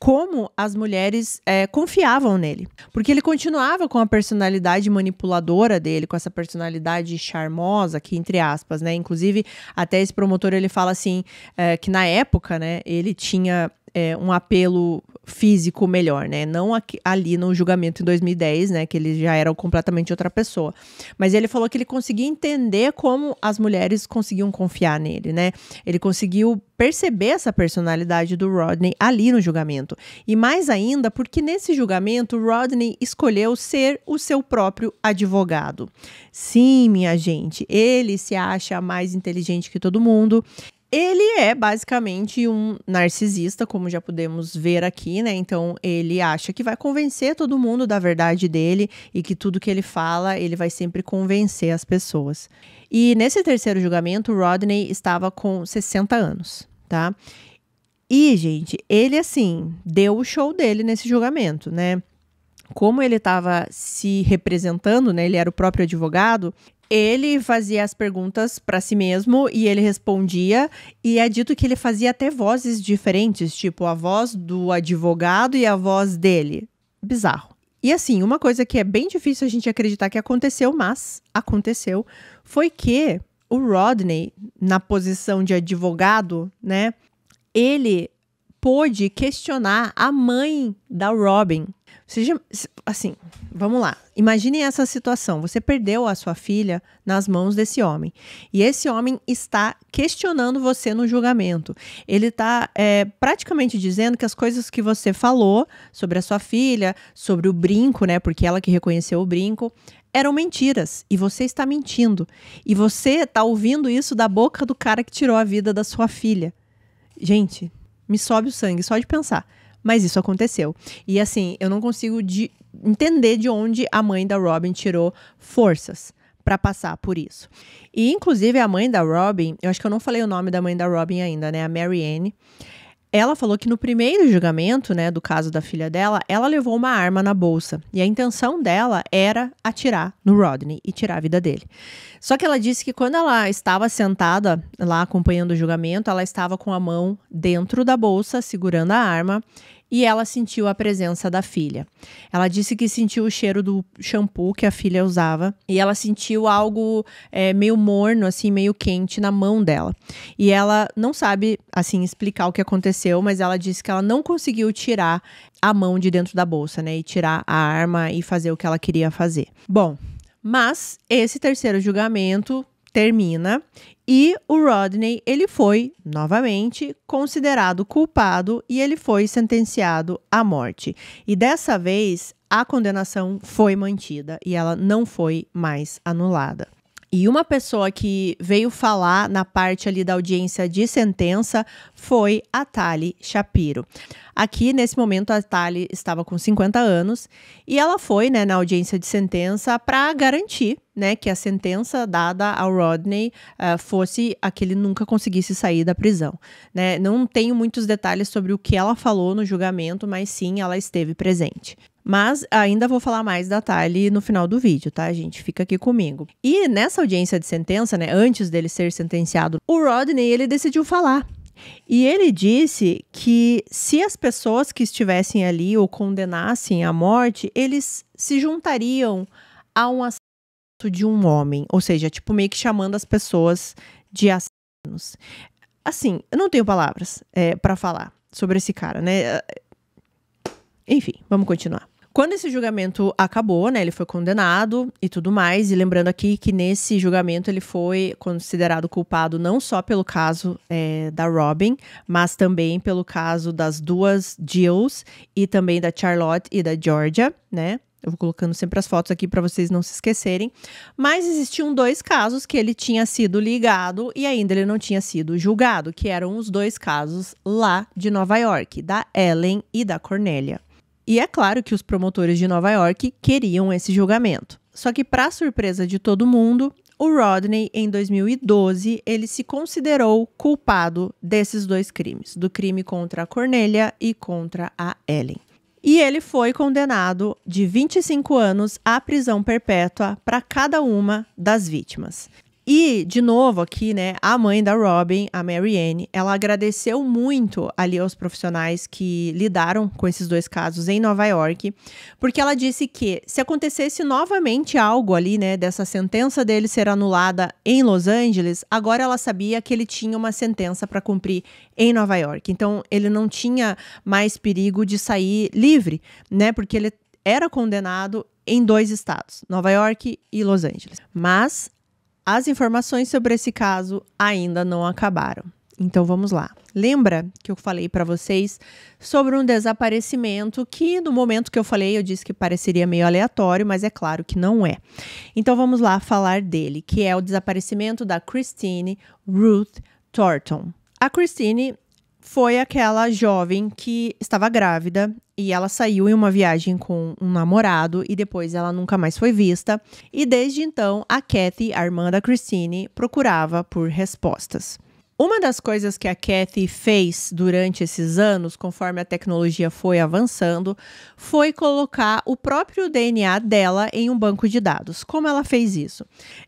como as mulheres é, confiavam nele. Porque ele continuava com a personalidade manipuladora dele, com essa personalidade charmosa, que entre aspas, né? Inclusive, até esse promotor ele fala assim, é, que na época, né, ele tinha é, um apelo físico melhor, né? Não aqui, ali no julgamento em 2010, né? Que ele já era completamente outra pessoa. Mas ele falou que ele conseguia entender como as mulheres conseguiam confiar nele, né? Ele conseguiu perceber essa personalidade do Rodney ali no julgamento. E mais ainda, porque nesse julgamento Rodney escolheu ser o seu próprio advogado. Sim, minha gente, ele se acha mais inteligente que todo mundo. Ele é basicamente um narcisista, como já podemos ver aqui, né? Então ele acha que vai convencer todo mundo da verdade dele e que tudo que ele fala, ele vai sempre convencer as pessoas. E nesse terceiro julgamento, Rodney estava com 60 anos, tá? E, gente, ele assim, deu o show dele nesse julgamento, né? Como ele estava se representando, né? Ele era o próprio advogado, ele fazia as perguntas para si mesmo e ele respondia. E é dito que ele fazia até vozes diferentes, tipo a voz do advogado e a voz dele. Bizarro. E assim, uma coisa que é bem difícil a gente acreditar que aconteceu, mas aconteceu, foi que o Rodney, na posição de advogado, né, ele pôde questionar a mãe da Robin, Seja assim, vamos lá. Imaginem essa situação: você perdeu a sua filha nas mãos desse homem e esse homem está questionando você no julgamento. Ele está é, praticamente dizendo que as coisas que você falou sobre a sua filha, sobre o brinco, né? Porque ela que reconheceu o brinco, eram mentiras e você está mentindo. E você está ouvindo isso da boca do cara que tirou a vida da sua filha. Gente, me sobe o sangue só de pensar. Mas isso aconteceu. E assim, eu não consigo de entender de onde a mãe da Robin tirou forças para passar por isso. E inclusive a mãe da Robin, eu acho que eu não falei o nome da mãe da Robin ainda, né? A Mary ela falou que no primeiro julgamento, né, do caso da filha dela, ela levou uma arma na bolsa e a intenção dela era atirar no Rodney e tirar a vida dele. Só que ela disse que quando ela estava sentada lá acompanhando o julgamento, ela estava com a mão dentro da bolsa segurando a arma e ela sentiu a presença da filha. Ela disse que sentiu o cheiro do shampoo que a filha usava e ela sentiu algo é, meio morno, assim, meio quente na mão dela. E ela não sabe, assim, explicar o que aconteceu, mas ela disse que ela não conseguiu tirar a mão de dentro da bolsa, né? E tirar a arma e fazer o que ela queria fazer. Bom, mas esse terceiro julgamento termina e o Rodney ele foi novamente considerado culpado e ele foi sentenciado à morte. E dessa vez a condenação foi mantida e ela não foi mais anulada. E uma pessoa que veio falar na parte ali da audiência de sentença foi a Tali Shapiro. Aqui, nesse momento, a Tali estava com 50 anos e ela foi né, na audiência de sentença para garantir né, que a sentença dada ao Rodney uh, fosse a que ele nunca conseguisse sair da prisão. Né? Não tenho muitos detalhes sobre o que ela falou no julgamento, mas sim ela esteve presente. Mas ainda vou falar mais da Tali no final do vídeo, tá, gente? Fica aqui comigo. E nessa audiência de sentença, né, antes dele ser sentenciado, o Rodney, ele decidiu falar. E ele disse que se as pessoas que estivessem ali o condenassem à morte, eles se juntariam a um assassinato de um homem, ou seja, tipo meio que chamando as pessoas de assassinos. Assim, eu não tenho palavras é, para falar sobre esse cara, né? Enfim, vamos continuar. Quando esse julgamento acabou, né, ele foi condenado e tudo mais, e lembrando aqui que nesse julgamento ele foi considerado culpado não só pelo caso é, da Robin, mas também pelo caso das duas Jills e também da Charlotte e da Georgia, né? Eu vou colocando sempre as fotos aqui para vocês não se esquecerem. Mas existiam dois casos que ele tinha sido ligado e ainda ele não tinha sido julgado, que eram os dois casos lá de Nova York, da Ellen e da Cornélia. E é claro que os promotores de Nova York queriam esse julgamento. Só que, para surpresa de todo mundo, o Rodney, em 2012, ele se considerou culpado desses dois crimes, do crime contra a Cornelia e contra a Ellen. E ele foi condenado de 25 anos à prisão perpétua para cada uma das vítimas. E, de novo, aqui, né, a mãe da Robin, a Mary Ann, ela agradeceu muito ali aos profissionais que lidaram com esses dois casos em Nova York, porque ela disse que se acontecesse novamente algo ali, né, dessa sentença dele ser anulada em Los Angeles, agora ela sabia que ele tinha uma sentença para cumprir em Nova York. Então, ele não tinha mais perigo de sair livre, né, porque ele era condenado em dois estados, Nova York e Los Angeles. Mas as informações sobre esse caso ainda não acabaram. Então vamos lá. Lembra que eu falei para vocês sobre um desaparecimento que no momento que eu falei eu disse que pareceria meio aleatório, mas é claro que não é. Então vamos lá falar dele, que é o desaparecimento da Christine Ruth Thornton. A Christine foi aquela jovem que estava grávida e ela saiu em uma viagem com um namorado e depois ela nunca mais foi vista. E desde então, a Kathy, a irmã da Christine, procurava por respostas. Uma das coisas que a Kathy fez durante esses anos, conforme a tecnologia foi avançando, foi colocar o próprio DNA dela em um banco de dados. Como ela fez isso?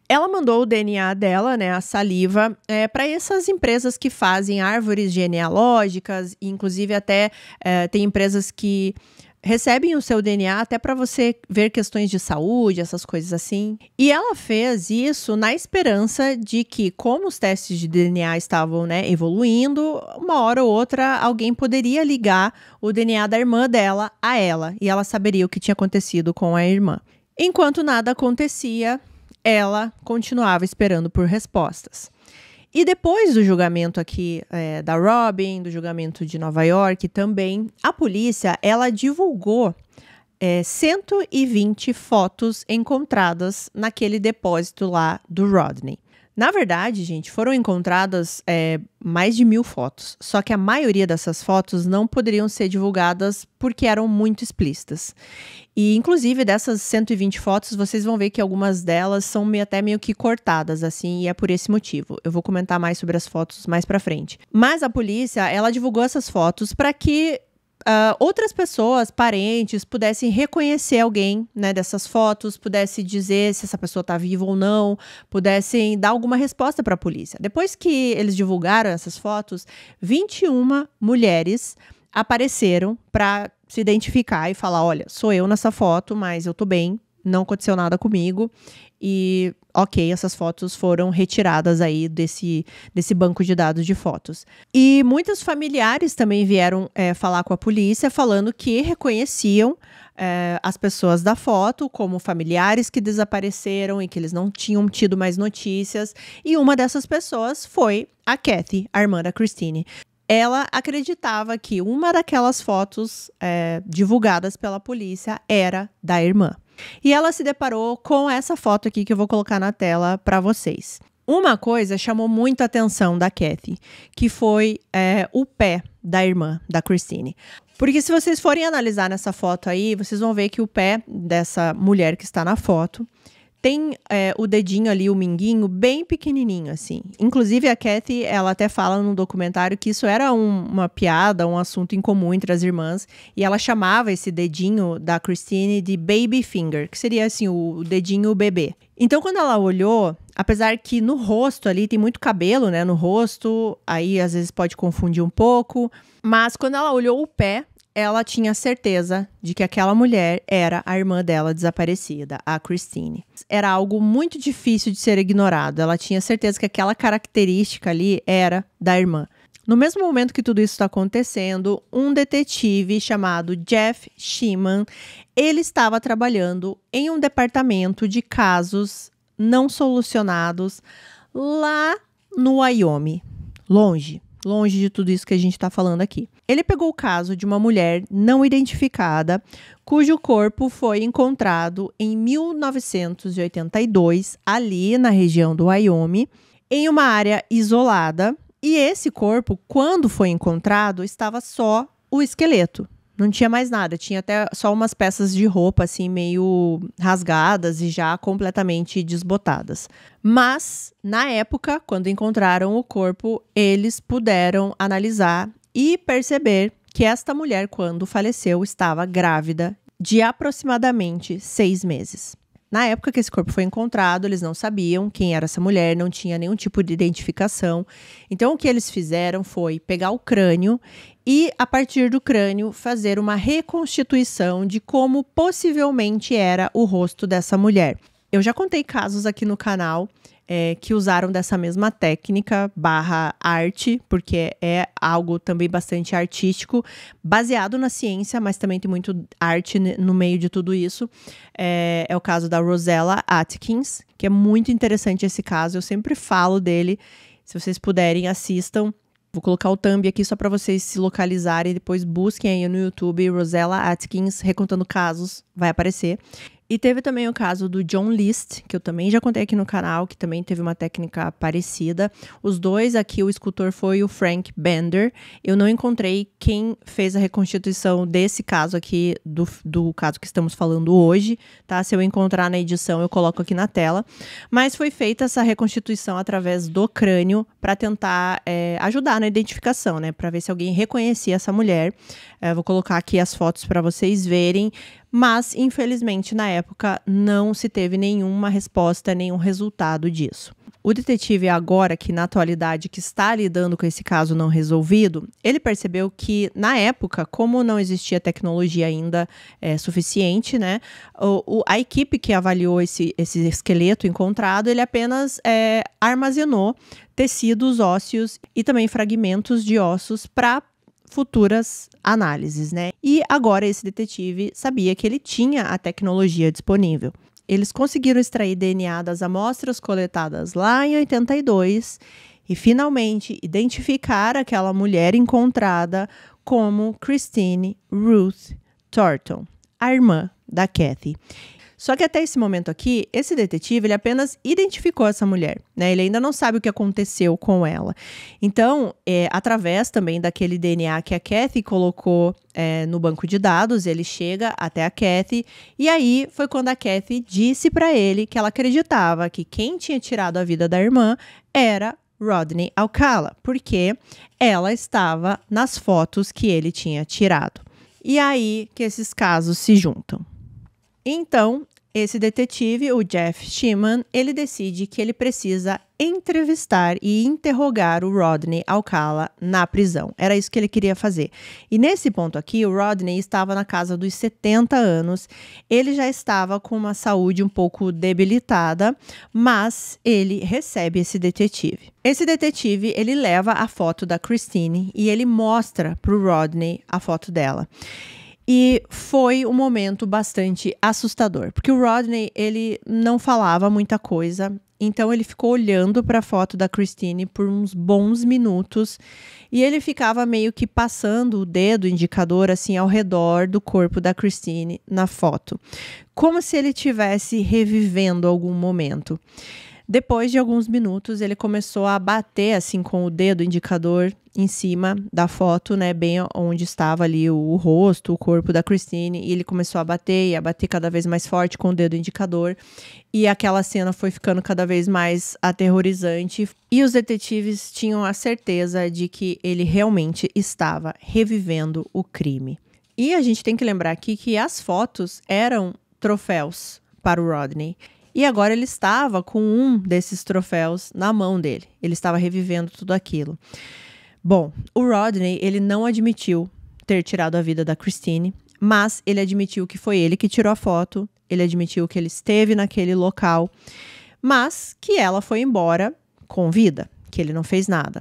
Ela mandou o DNA dela, né, a saliva, é, para essas empresas que fazem árvores genealógicas, inclusive até é, tem empresas que recebem o seu DNA até para você ver questões de saúde, essas coisas assim. E ela fez isso na esperança de que, como os testes de DNA estavam né, evoluindo, uma hora ou outra alguém poderia ligar o DNA da irmã dela a ela e ela saberia o que tinha acontecido com a irmã. Enquanto nada acontecia, ela continuava esperando por respostas. E depois do julgamento aqui é, da Robin, do julgamento de Nova York também, a polícia ela divulgou é, 120 fotos encontradas naquele depósito lá do Rodney. Na verdade, gente, foram encontradas é, mais de mil fotos, só que a maioria dessas fotos não poderiam ser divulgadas porque eram muito explícitas. E, inclusive, dessas 120 fotos, vocês vão ver que algumas delas são meio, até meio que cortadas, assim, e é por esse motivo. Eu vou comentar mais sobre as fotos mais pra frente. Mas a polícia, ela divulgou essas fotos para que uh, outras pessoas, parentes, pudessem reconhecer alguém né, dessas fotos, pudessem dizer se essa pessoa está viva ou não, pudessem dar alguma resposta para a polícia. Depois que eles divulgaram essas fotos, 21 mulheres apareceram para se identificar e falar: olha, sou eu nessa foto, mas eu tô bem, não aconteceu nada comigo. E, ok, essas fotos foram retiradas aí desse, desse banco de dados de fotos. E muitos familiares também vieram é, falar com a polícia, falando que reconheciam é, as pessoas da foto como familiares que desapareceram e que eles não tinham tido mais notícias. E uma dessas pessoas foi a Kathy, a irmã da Christine ela acreditava que uma daquelas fotos é, divulgadas pela polícia era da irmã. E ela se deparou com essa foto aqui que eu vou colocar na tela para vocês. Uma coisa chamou muito a atenção da Kathy, que foi é, o pé da irmã da Christine. Porque se vocês forem analisar nessa foto aí, vocês vão ver que o pé dessa mulher que está na foto tem é, o dedinho ali, o minguinho, bem pequenininho, assim. Inclusive, a Kathy, ela até fala no documentário que isso era um, uma piada, um assunto incomum entre as irmãs. E ela chamava esse dedinho da Christine de baby finger, que seria, assim, o dedinho bebê. Então, quando ela olhou, apesar que no rosto ali tem muito cabelo, né, no rosto, aí às vezes pode confundir um pouco. Mas quando ela olhou o pé, ela tinha certeza de que aquela mulher era a irmã dela desaparecida, a Christine. Era algo muito difícil de ser ignorado. Ela tinha certeza que aquela característica ali era da irmã. No mesmo momento que tudo isso está acontecendo, um detetive chamado Jeff Shiman, ele estava trabalhando em um departamento de casos não solucionados lá no Wyoming, longe longe de tudo isso que a gente está falando aqui. Ele pegou o caso de uma mulher não identificada cujo corpo foi encontrado em 1982 ali na região do Wyoming, em uma área isolada. E esse corpo, quando foi encontrado, estava só o esqueleto. Não tinha mais nada, tinha até só umas peças de roupa assim meio rasgadas e já completamente desbotadas. Mas na época, quando encontraram o corpo, eles puderam analisar e perceber que esta mulher, quando faleceu, estava grávida de aproximadamente seis meses. Na época que esse corpo foi encontrado, eles não sabiam quem era essa mulher, não tinha nenhum tipo de identificação. Então, o que eles fizeram foi pegar o crânio e, a partir do crânio, fazer uma reconstituição de como possivelmente era o rosto dessa mulher. Eu já contei casos aqui no canal é, que usaram dessa mesma técnica barra arte, porque é algo também bastante artístico, baseado na ciência, mas também tem muito arte no meio de tudo isso. É, é o caso da Rosella Atkins, que é muito interessante esse caso. Eu sempre falo dele. Se vocês puderem, assistam. Vou colocar o thumb aqui só para vocês se localizarem. Depois busquem aí no YouTube Rosella Atkins recontando casos, vai aparecer. E teve também o caso do John List, que eu também já contei aqui no canal, que também teve uma técnica parecida. Os dois aqui, o escultor foi o Frank Bender. Eu não encontrei quem fez a reconstituição desse caso aqui, do, do caso que estamos falando hoje, tá? Se eu encontrar na edição, eu coloco aqui na tela. Mas foi feita essa reconstituição através do crânio para tentar é, ajudar na identificação, né? Para ver se alguém reconhecia essa mulher. É, vou colocar aqui as fotos para vocês verem mas infelizmente na época não se teve nenhuma resposta, nenhum resultado disso. O detetive agora que na atualidade que está lidando com esse caso não resolvido, ele percebeu que na época, como não existia tecnologia ainda é, suficiente, né, o, o, a equipe que avaliou esse, esse esqueleto encontrado, ele apenas é, armazenou tecidos ósseos e também fragmentos de ossos para futuras análises, né? E agora esse detetive sabia que ele tinha a tecnologia disponível. Eles conseguiram extrair DNA das amostras coletadas lá em 82 e finalmente identificar aquela mulher encontrada como Christine Ruth Thornton, a irmã da Kathy. Só que até esse momento aqui, esse detetive ele apenas identificou essa mulher, né? Ele ainda não sabe o que aconteceu com ela. Então, é, através também daquele DNA que a Kathy colocou é, no banco de dados, ele chega até a Kathy e aí foi quando a Kathy disse para ele que ela acreditava que quem tinha tirado a vida da irmã era Rodney Alcala, porque ela estava nas fotos que ele tinha tirado. E aí que esses casos se juntam. Então, esse detetive, o Jeff Sheeman, ele decide que ele precisa entrevistar e interrogar o Rodney Alcala na prisão. Era isso que ele queria fazer. E nesse ponto aqui, o Rodney estava na casa dos 70 anos. Ele já estava com uma saúde um pouco debilitada, mas ele recebe esse detetive. Esse detetive, ele leva a foto da Christine e ele mostra para o Rodney a foto dela. E foi um momento bastante assustador, porque o Rodney, ele não falava muita coisa, então ele ficou olhando para a foto da Christine por uns bons minutos e ele ficava meio que passando o dedo indicador assim ao redor do corpo da Christine na foto, como se ele estivesse revivendo algum momento. Depois de alguns minutos, ele começou a bater assim com o dedo indicador em cima da foto, né, bem onde estava ali o, rosto, o corpo da Christine, e ele começou a bater e a bater cada vez mais forte com o dedo indicador, e aquela cena foi ficando cada vez mais aterrorizante, e os detetives tinham a certeza de que ele realmente estava revivendo o crime. E a gente tem que lembrar aqui que as fotos eram troféus para o Rodney. E agora ele estava com um desses troféus na mão dele. Ele estava revivendo tudo aquilo. Bom, o Rodney, ele não admitiu ter tirado a vida da Christine, mas ele admitiu que foi ele que tirou a foto, ele admitiu que ele esteve naquele local, mas que ela foi embora com vida, que ele não fez nada.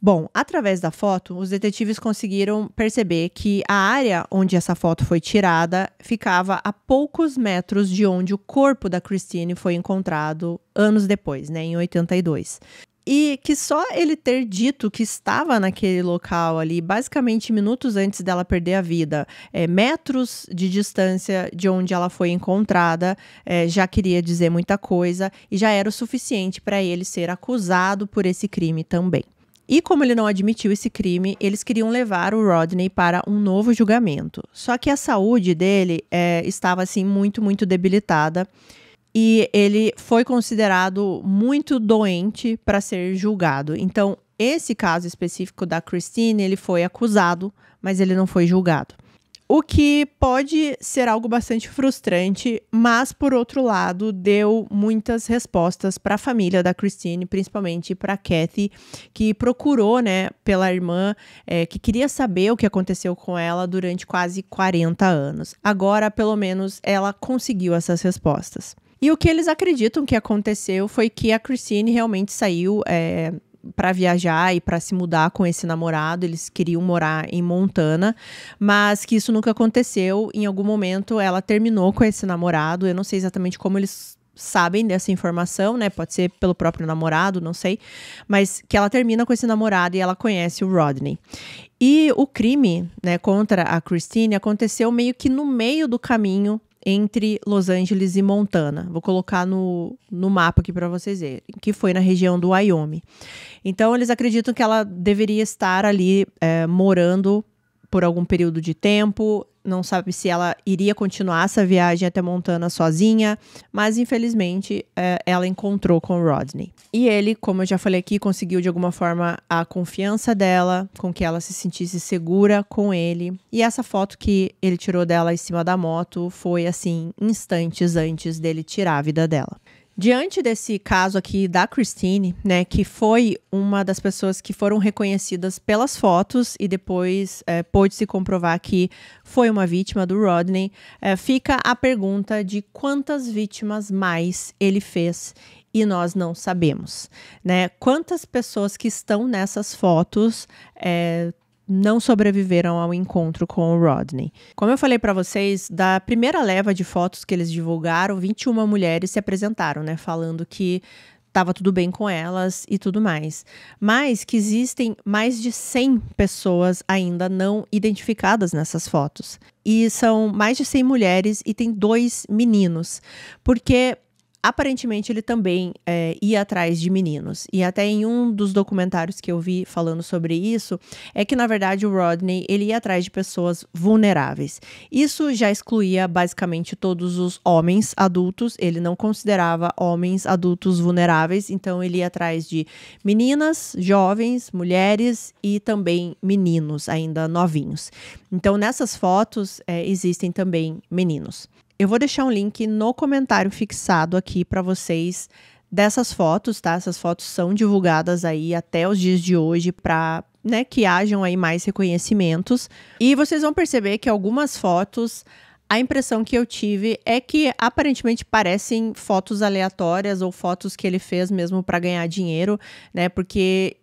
Bom, através da foto, os detetives conseguiram perceber que a área onde essa foto foi tirada ficava a poucos metros de onde o corpo da Christine foi encontrado anos depois, né, em 82. E que só ele ter dito que estava naquele local ali, basicamente minutos antes dela perder a vida, é, metros de distância de onde ela foi encontrada, é, já queria dizer muita coisa e já era o suficiente para ele ser acusado por esse crime também. E como ele não admitiu esse crime, eles queriam levar o Rodney para um novo julgamento. Só que a saúde dele é, estava assim muito, muito debilitada e ele foi considerado muito doente para ser julgado. Então, esse caso específico da Christine, ele foi acusado, mas ele não foi julgado. O que pode ser algo bastante frustrante, mas por outro lado, deu muitas respostas para a família da Christine, principalmente para Kathy, que procurou, né, pela irmã, é, que queria saber o que aconteceu com ela durante quase 40 anos. Agora, pelo menos, ela conseguiu essas respostas. E o que eles acreditam que aconteceu foi que a Christine realmente saiu é, para viajar e para se mudar com esse namorado. Eles queriam morar em Montana, mas que isso nunca aconteceu. Em algum momento ela terminou com esse namorado. Eu não sei exatamente como eles sabem dessa informação, né? Pode ser pelo próprio namorado, não sei. Mas que ela termina com esse namorado e ela conhece o Rodney. E o crime, né, contra a Christine aconteceu meio que no meio do caminho entre Los Angeles e Montana. Vou colocar no, no mapa aqui para vocês verem, que foi na região do Wyoming. Então, eles acreditam que ela deveria estar ali é, morando por algum período de tempo, não sabe se ela iria continuar essa viagem até Montana sozinha, mas infelizmente é, ela encontrou com Rodney. E ele, como eu já falei aqui, conseguiu de alguma forma a confiança dela, com que ela se sentisse segura com ele. E essa foto que ele tirou dela em cima da moto foi assim, instantes antes dele tirar a vida dela. Diante desse caso aqui da Christine, né, que foi uma das pessoas que foram reconhecidas pelas fotos e depois é, pôde se comprovar que foi uma vítima do Rodney, é, fica a pergunta de quantas vítimas mais ele fez e nós não sabemos, né? Quantas pessoas que estão nessas fotos é, não sobreviveram ao encontro com o Rodney. Como eu falei para vocês, da primeira leva de fotos que eles divulgaram, 21 mulheres se apresentaram, né, falando que estava tudo bem com elas e tudo mais. Mas que existem mais de 100 pessoas ainda não identificadas nessas fotos. E são mais de 100 mulheres e tem dois meninos. Porque aparentemente ele também é, ia atrás de meninos. E até em um dos documentários que eu vi falando sobre isso, é que na verdade o Rodney ele ia atrás de pessoas vulneráveis. Isso já excluía basicamente todos os homens adultos, ele não considerava homens adultos vulneráveis, então ele ia atrás de meninas, jovens, mulheres e também meninos ainda novinhos. Então nessas fotos é, existem também meninos. Eu vou deixar um link no comentário fixado aqui para vocês dessas fotos, tá? Essas fotos são divulgadas aí até os dias de hoje para né, que hajam aí mais reconhecimentos. E vocês vão perceber que algumas fotos a impressão que eu tive é que aparentemente parecem fotos aleatórias ou fotos que ele fez mesmo para ganhar dinheiro, né? Porque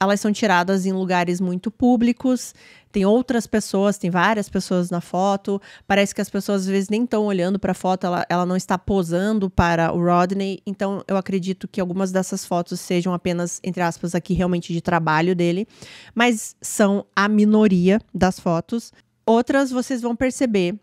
elas são tiradas em lugares muito públicos, tem outras pessoas, tem várias pessoas na foto. Parece que as pessoas às vezes nem estão olhando para a foto, ela, ela não está posando para o Rodney. Então eu acredito que algumas dessas fotos sejam apenas, entre aspas, aqui realmente de trabalho dele, mas são a minoria das fotos. Outras vocês vão perceber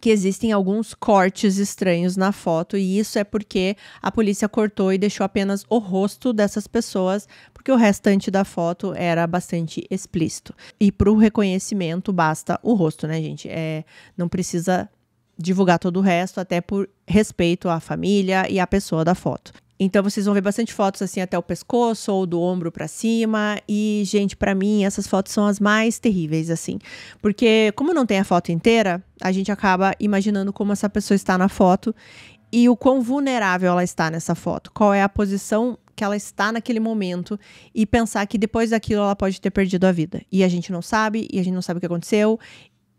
que existem alguns cortes estranhos na foto e isso é porque a polícia cortou e deixou apenas o rosto dessas pessoas, porque o restante da foto era bastante explícito. E para o reconhecimento basta o rosto, né, gente? É, não precisa divulgar todo o resto, até por respeito à família e à pessoa da foto. Então vocês vão ver bastante fotos assim até o pescoço ou do ombro para cima. E gente, para mim essas fotos são as mais terríveis assim, porque como não tem a foto inteira, a gente acaba imaginando como essa pessoa está na foto e o quão vulnerável ela está nessa foto. Qual é a posição que ela está naquele momento e pensar que depois daquilo ela pode ter perdido a vida. E a gente não sabe, e a gente não sabe o que aconteceu,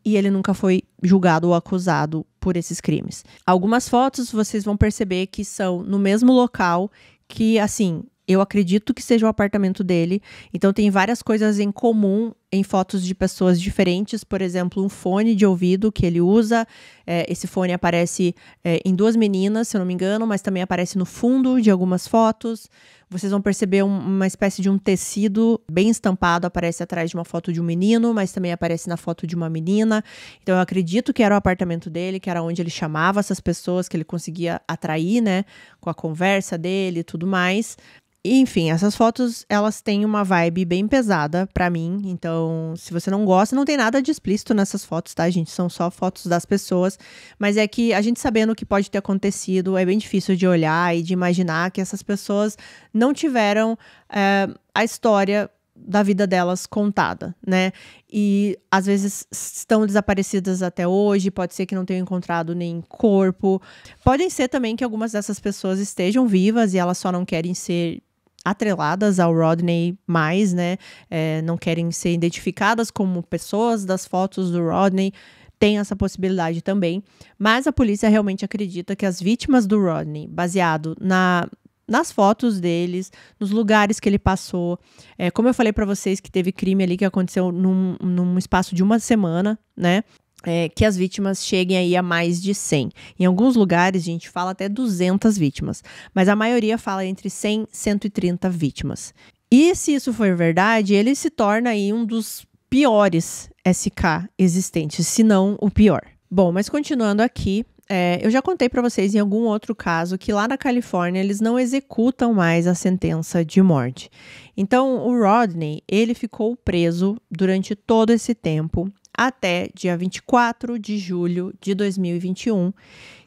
e ele nunca foi julgado ou acusado por esses crimes. Algumas fotos vocês vão perceber que são no mesmo local que, assim, eu acredito que seja o apartamento dele. Então tem várias coisas em comum em fotos de pessoas diferentes. Por exemplo, um fone de ouvido que ele usa. É, esse fone aparece é, em duas meninas, se eu não me engano, mas também aparece no fundo de algumas fotos. Vocês vão perceber um, uma espécie de um tecido bem estampado aparece atrás de uma foto de um menino, mas também aparece na foto de uma menina. Então eu acredito que era o apartamento dele, que era onde ele chamava essas pessoas que ele conseguia atrair, né, com a conversa dele e tudo mais. Enfim, essas fotos, elas têm uma vibe bem pesada para mim, então se você não gosta, não tem nada de explícito nessas fotos, tá, gente? São só fotos das pessoas, mas é que a gente sabendo o que pode ter acontecido, é bem difícil de olhar e de imaginar que essas pessoas não tiveram é, a história da vida delas contada, né? E às vezes estão desaparecidas até hoje, pode ser que não tenham encontrado nem corpo. Podem ser também que algumas dessas pessoas estejam vivas e elas só não querem ser atreladas ao Rodney mais, né? É, não querem ser identificadas como pessoas das fotos do Rodney. Tem essa possibilidade também. Mas a polícia realmente acredita que as vítimas do Rodney, baseado na, nas fotos deles, nos lugares que ele passou. É, como eu falei para vocês que teve crime ali que aconteceu num, num espaço de uma semana, né? é, que as vítimas cheguem aí a mais de 100. Em alguns lugares, a gente fala até 200 vítimas, mas a maioria fala entre 100 e 130 vítimas. E se isso for verdade, ele se torna aí um dos piores SK existentes, se não o pior. Bom, mas continuando aqui, é, eu já contei para vocês em algum outro caso que lá na Califórnia eles não executam mais a sentença de morte. Então o Rodney ele ficou preso durante todo esse tempo até dia 24 de julho de 2021,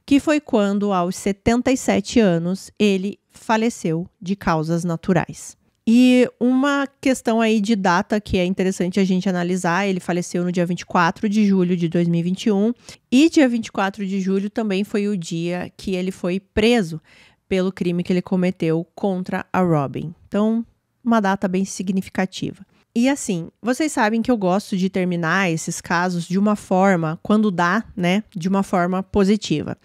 que foi quando, aos 77 anos, ele faleceu de causas naturais. E uma questão aí de data que é interessante a gente analisar, ele faleceu no dia 24 de julho de 2021 e dia 24 de julho também foi o dia que ele foi preso pelo crime que ele cometeu contra a Robin. Então, uma data bem significativa. E assim, vocês sabem que eu gosto de terminar esses casos de uma forma, quando dá, né, de uma forma positiva.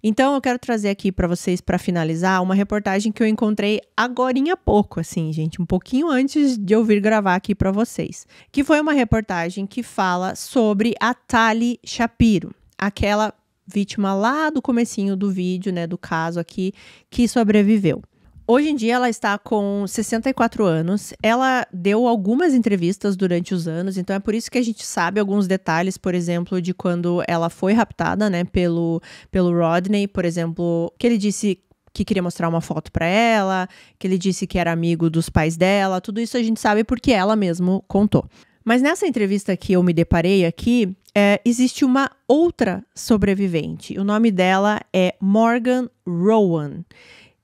Então eu quero trazer aqui para vocês para finalizar uma reportagem que eu encontrei agorinha há pouco, assim, gente, um pouquinho antes de eu vir gravar aqui para vocês, que foi uma reportagem que fala sobre a Tali Shapiro, aquela vítima lá do comecinho do vídeo, né, do caso aqui que sobreviveu. Hoje em dia ela está com 64 anos. Ela deu algumas entrevistas durante os anos, então é por isso que a gente sabe alguns detalhes, por exemplo, de quando ela foi raptada, né, pelo pelo Rodney, por exemplo, que ele disse que queria mostrar uma foto para ela, que ele disse que era amigo dos pais dela. Tudo isso a gente sabe porque ela mesmo contou. Mas nessa entrevista que eu me deparei aqui, é, existe uma outra sobrevivente. O nome dela é Morgan Rowan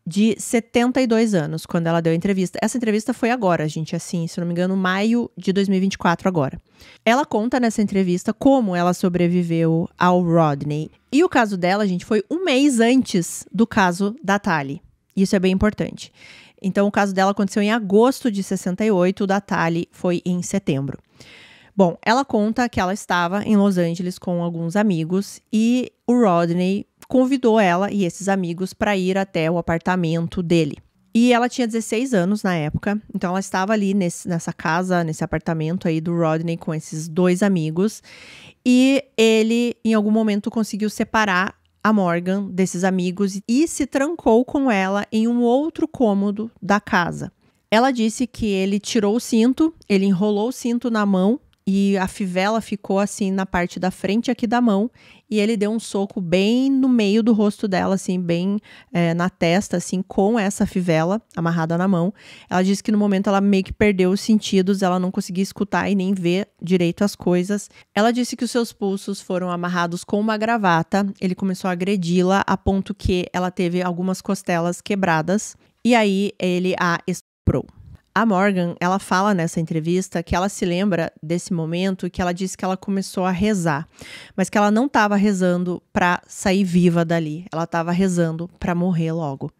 de 72 anos, quando ela deu a entrevista. Essa entrevista foi agora, gente, assim, se não me engano, maio de 2024 agora. Ela conta nessa entrevista como ela sobreviveu ao Rodney. E o caso dela, gente, foi um mês antes do caso da Tali. Isso é bem importante. Então, o caso dela aconteceu em agosto de 68, o da Tali foi em setembro. Bom, ela conta que ela estava em Los Angeles com alguns amigos e o Rodney convidou ela e esses amigos para ir até o apartamento dele. E ela tinha 16 anos na época, então ela estava ali nesse, nessa casa, nesse apartamento aí do Rodney com esses dois amigos. E ele, em algum momento, conseguiu separar a Morgan desses amigos e se trancou com ela em um outro cômodo da casa. Ela disse que ele tirou o cinto, ele enrolou o cinto na mão e a fivela ficou assim na parte da frente aqui da mão e ele deu um soco bem no meio do rosto dela, assim, bem é, na testa, assim, com essa fivela amarrada na mão. Ela disse que no momento ela meio que perdeu os sentidos, ela não conseguia escutar e nem ver direito as coisas. Ela disse que os seus pulsos foram amarrados com uma gravata. Ele começou a agredi-la a ponto que ela teve algumas costelas quebradas e aí ele a estuprou. A Morgan, ela fala nessa entrevista que ela se lembra desse momento que ela disse que ela começou a rezar, mas que ela não estava rezando para sair viva dali, ela estava rezando para morrer logo.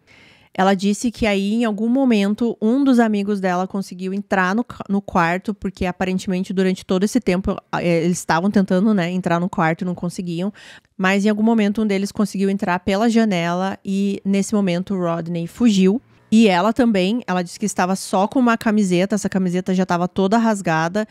Ela disse que aí, em algum momento, um dos amigos dela conseguiu entrar no, no quarto, porque aparentemente durante todo esse tempo é, eles estavam tentando né, entrar no quarto e não conseguiam. Mas em algum momento um deles conseguiu entrar pela janela e nesse momento Rodney fugiu e ela também, ela disse que estava só com uma camiseta, essa camiseta já estava toda rasgada,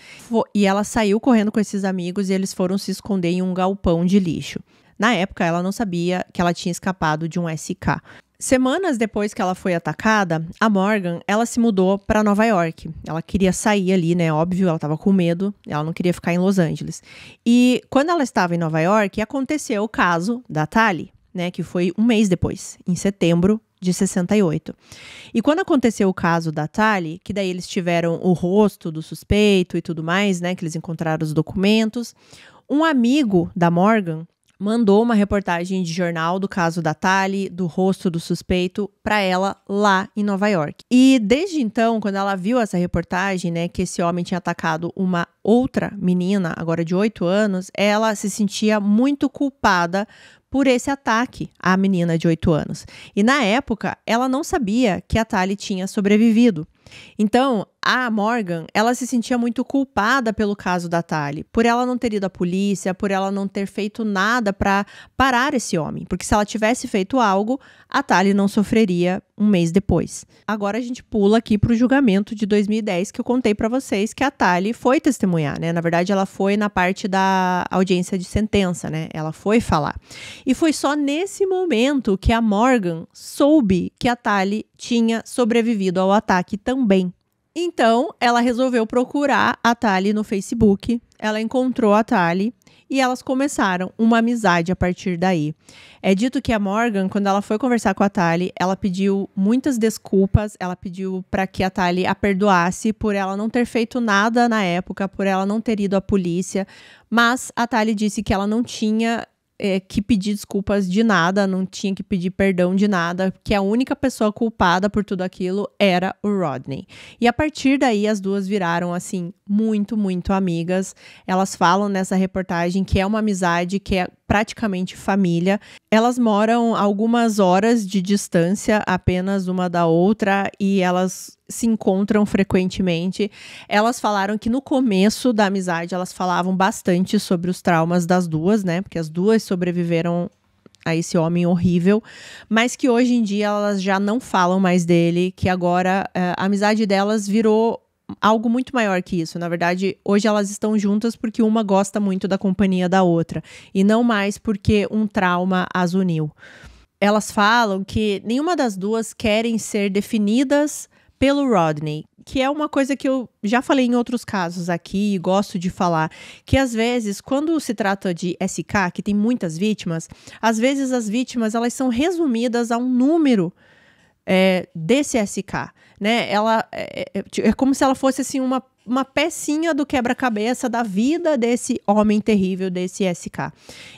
e ela saiu correndo com esses amigos e eles foram se esconder em um galpão de lixo. Na época, ela não sabia que ela tinha escapado de um SK. Semanas depois que ela foi atacada, a Morgan, ela se mudou para Nova York. Ela queria sair ali, né? Óbvio, ela estava com medo, ela não queria ficar em Los Angeles. E quando ela estava em Nova York, aconteceu o caso da Tali, né, que foi um mês depois, em setembro de 68. E quando aconteceu o caso da Tali, que daí eles tiveram o rosto do suspeito e tudo mais, né, que eles encontraram os documentos, um amigo da Morgan mandou uma reportagem de jornal do caso da Tali, do rosto do suspeito, para ela lá em Nova York. E desde então, quando ela viu essa reportagem, né, que esse homem tinha atacado uma outra menina, agora de 8 anos, ela se sentia muito culpada por esse ataque à menina de 8 anos. E na época, ela não sabia que a Tali tinha sobrevivido. Então, a Morgan, ela se sentia muito culpada pelo caso da Tali, por ela não ter ido à polícia, por ela não ter feito nada para parar esse homem, porque se ela tivesse feito algo, a Tali não sofreria um mês depois. Agora a gente pula aqui para o julgamento de 2010 que eu contei para vocês que a Tali foi testemunhar, né? Na verdade, ela foi na parte da audiência de sentença, né? Ela foi falar. E foi só nesse momento que a Morgan soube que a Tali tinha sobrevivido ao ataque também. Então, ela resolveu procurar a Tali no Facebook. Ela encontrou a Tali e elas começaram uma amizade a partir daí. É dito que a Morgan, quando ela foi conversar com a Tali, ela pediu muitas desculpas, ela pediu para que a Tali a perdoasse por ela não ter feito nada na época, por ela não ter ido à polícia, mas a Tali disse que ela não tinha é, que pedir desculpas de nada, não tinha que pedir perdão de nada, que a única pessoa culpada por tudo aquilo era o Rodney. E a partir daí as duas viraram assim muito, muito amigas. Elas falam nessa reportagem que é uma amizade que é praticamente família. Elas moram algumas horas de distância apenas uma da outra e elas se encontram frequentemente. Elas falaram que no começo da amizade elas falavam bastante sobre os traumas das duas, né? Porque as duas sobreviveram a esse homem horrível, mas que hoje em dia elas já não falam mais dele, que agora eh, a amizade delas virou algo muito maior que isso. Na verdade, hoje elas estão juntas porque uma gosta muito da companhia da outra e não mais porque um trauma as uniu. Elas falam que nenhuma das duas querem ser definidas pelo Rodney, que é uma coisa que eu já falei em outros casos aqui e gosto de falar, que às vezes, quando se trata de SK, que tem muitas vítimas, às vezes as vítimas elas são resumidas a um número é, desse SK, né? Ela é, é, é, como se ela fosse assim uma uma pecinha do quebra-cabeça da vida desse homem terrível, desse SK.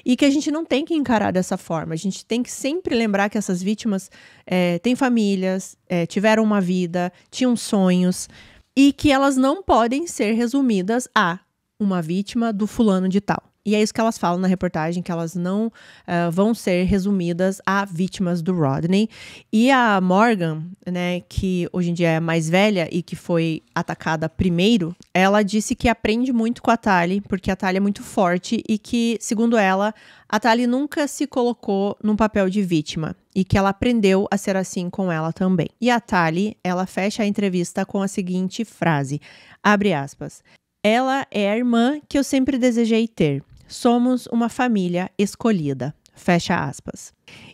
E que a gente não tem que encarar dessa forma. A gente tem que sempre lembrar que essas vítimas é, têm famílias, é, tiveram uma vida, tinham sonhos, e que elas não podem ser resumidas a uma vítima do fulano de tal. E é isso que elas falam na reportagem, que elas não uh, vão ser resumidas a vítimas do Rodney. E a Morgan, né, que hoje em dia é mais velha e que foi atacada primeiro, ela disse que aprende muito com a Tali, porque a Tali é muito forte e que, segundo ela, a Tali nunca se colocou num papel de vítima e que ela aprendeu a ser assim com ela também. E a Tali, ela fecha a entrevista com a seguinte frase, abre aspas, ela é a irmã que eu sempre desejei ter. Somos uma família escolhida. Fecha aspas.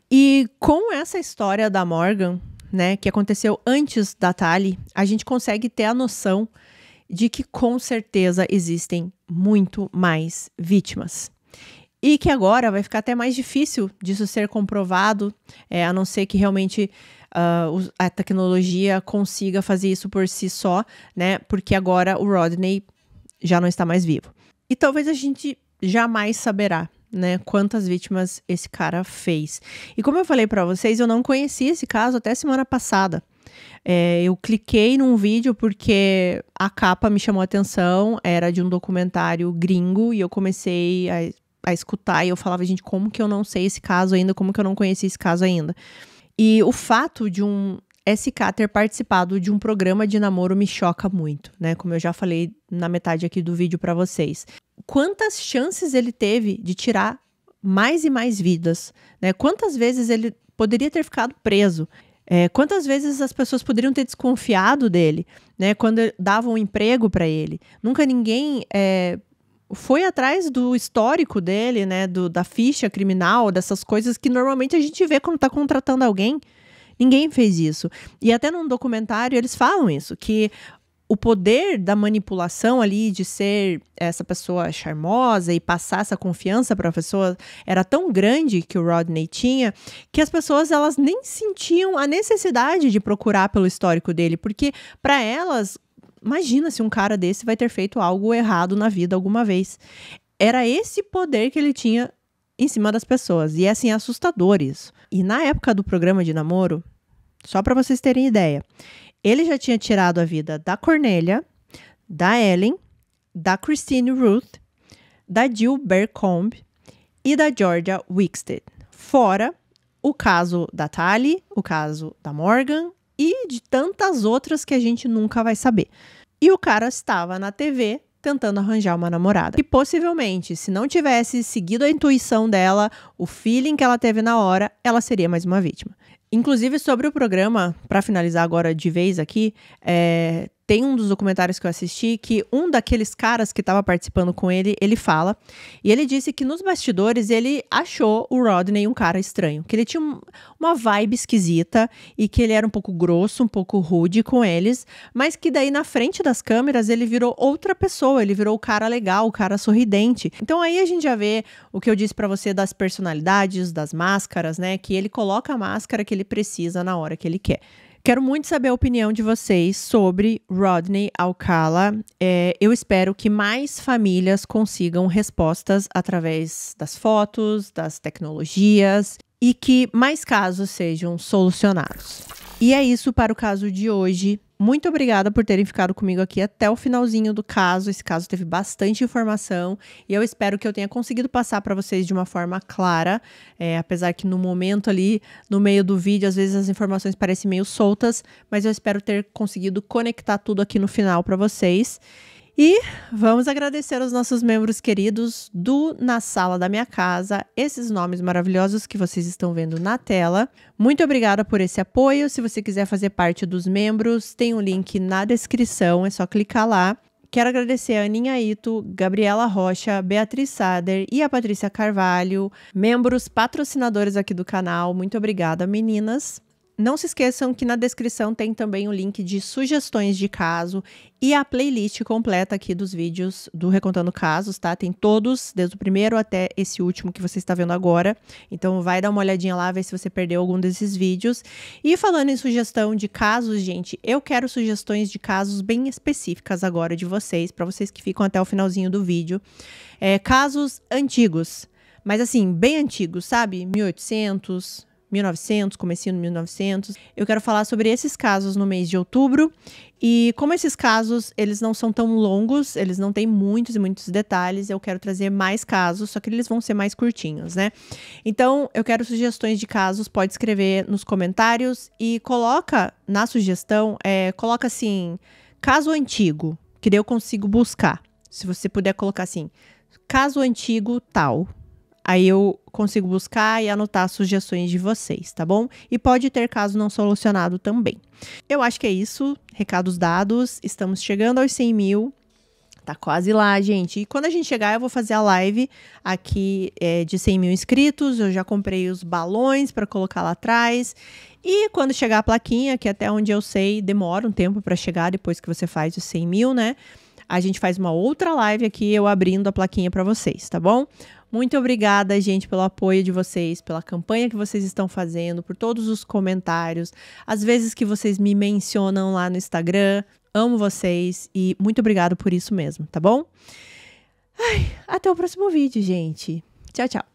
E com essa história da Morgan, né, que aconteceu antes da Tali, a gente consegue ter a noção de que com certeza existem muito mais vítimas. E que agora vai ficar até mais difícil disso ser comprovado, é, a não ser que realmente uh, a tecnologia consiga fazer isso por si só, né? Porque agora o Rodney já não está mais vivo. E talvez a gente jamais saberá. Né, quantas vítimas esse cara fez. E como eu falei para vocês, eu não conhecia esse caso até semana passada. É, eu cliquei num vídeo porque a capa me chamou a atenção, era de um documentário gringo, e eu comecei a, a escutar e eu falava, gente, como que eu não sei esse caso ainda, como que eu não conheci esse caso ainda. E o fato de um SK ter participado de um programa de namoro me choca muito, né? Como eu já falei na metade aqui do vídeo para vocês quantas chances ele teve de tirar mais e mais vidas, né? Quantas vezes ele poderia ter ficado preso? É, quantas vezes as pessoas poderiam ter desconfiado dele, né? Quando davam um emprego para ele? Nunca ninguém é, foi atrás do histórico dele, né? Do, da ficha criminal, dessas coisas que normalmente a gente vê quando está contratando alguém. Ninguém fez isso. E até num documentário eles falam isso, que o poder da manipulação ali de ser essa pessoa charmosa e passar essa confiança para a pessoa era tão grande que o Rodney tinha que as pessoas elas nem sentiam a necessidade de procurar pelo histórico dele, porque para elas, imagina se um cara desse vai ter feito algo errado na vida alguma vez. Era esse poder que ele tinha em cima das pessoas e é assim assustador isso. E na época do programa de namoro, só para vocês terem ideia, ele já tinha tirado a vida da Cornélia, da Ellen, da Christine Ruth, da Jill Bercombe e da Georgia Wixted, fora o caso da Tali, o caso da Morgan e de tantas outras que a gente nunca vai saber. E o cara estava na TV tentando arranjar uma namorada. E possivelmente, se não tivesse seguido a intuição dela, o feeling que ela teve na hora, ela seria mais uma vítima. Inclusive, sobre o programa, para finalizar agora de vez aqui, é, tem um dos documentários que eu assisti que um daqueles caras que estava participando com ele, ele fala, e ele disse que nos bastidores ele achou o Rodney um cara estranho, que ele tinha um, uma vibe esquisita e que ele era um pouco grosso, um pouco rude com eles, mas que daí na frente das câmeras ele virou outra pessoa, ele virou o cara legal, o cara sorridente. Então aí a gente já vê o que eu disse para você das personalidades, das máscaras, né, que ele coloca a máscara que ele precisa na hora que ele quer. Quero muito saber a opinião de vocês sobre Rodney Alcala. É, eu espero que mais famílias consigam respostas através das fotos, das tecnologias e que mais casos sejam solucionados. E é isso para o caso de hoje. Muito obrigada por terem ficado comigo aqui até o finalzinho do caso. Esse caso teve bastante informação e eu espero que eu tenha conseguido passar para vocês de uma forma clara, é, apesar que no momento ali, no meio do vídeo, às vezes as informações parecem meio soltas, mas eu espero ter conseguido conectar tudo aqui no final para vocês. E vamos agradecer aos nossos membros queridos do Na Sala da Minha Casa, esses nomes maravilhosos que vocês estão vendo na tela. Muito obrigada por esse apoio. Se você quiser fazer parte dos membros, tem o um link na descrição, é só clicar lá. Quero agradecer a Aninha Ito, Gabriela Rocha, Beatriz Sader e a Patrícia Carvalho, membros patrocinadores aqui do canal. Muito obrigada, meninas. Não se esqueçam que na descrição tem também o link de sugestões de caso e a playlist completa aqui dos vídeos do Recontando Casos, tá? Tem todos, desde o primeiro até esse último que você está vendo agora. Então vai dar uma olhadinha lá, ver se você perdeu algum desses vídeos. E falando em sugestão de casos, gente, eu quero sugestões de casos bem específicas agora de vocês, para vocês que ficam até o finalzinho do vídeo. É, casos antigos, mas assim, bem antigos, sabe? 1800, 1900, comecinho de 1900. Eu quero falar sobre esses casos no mês de outubro e como esses casos, eles não são tão longos, eles não têm muitos e muitos detalhes, eu quero trazer mais casos, só que eles vão ser mais curtinhos, né? Então, eu quero sugestões de casos, pode escrever nos comentários e coloca na sugestão, é, coloca assim, caso antigo, que daí eu consigo buscar. Se você puder colocar assim, caso antigo tal, Aí eu consigo buscar e anotar sugestões de vocês, tá bom? E pode ter caso não solucionado também. Eu acho que é isso. Recados dados. Estamos chegando aos 100 mil. Tá quase lá, gente. E quando a gente chegar, eu vou fazer a live aqui é, de 100 mil inscritos. Eu já comprei os balões para colocar lá atrás. E quando chegar a plaquinha, que até onde eu sei demora um tempo para chegar depois que você faz os 100 mil, né? a gente faz uma outra live aqui, eu abrindo a plaquinha para vocês, tá bom? Muito obrigada, gente, pelo apoio de vocês, pela campanha que vocês estão fazendo, por todos os comentários, as vezes que vocês me mencionam lá no Instagram. Amo vocês e muito obrigado por isso mesmo, tá bom? Ai, até o próximo vídeo, gente. Tchau, tchau.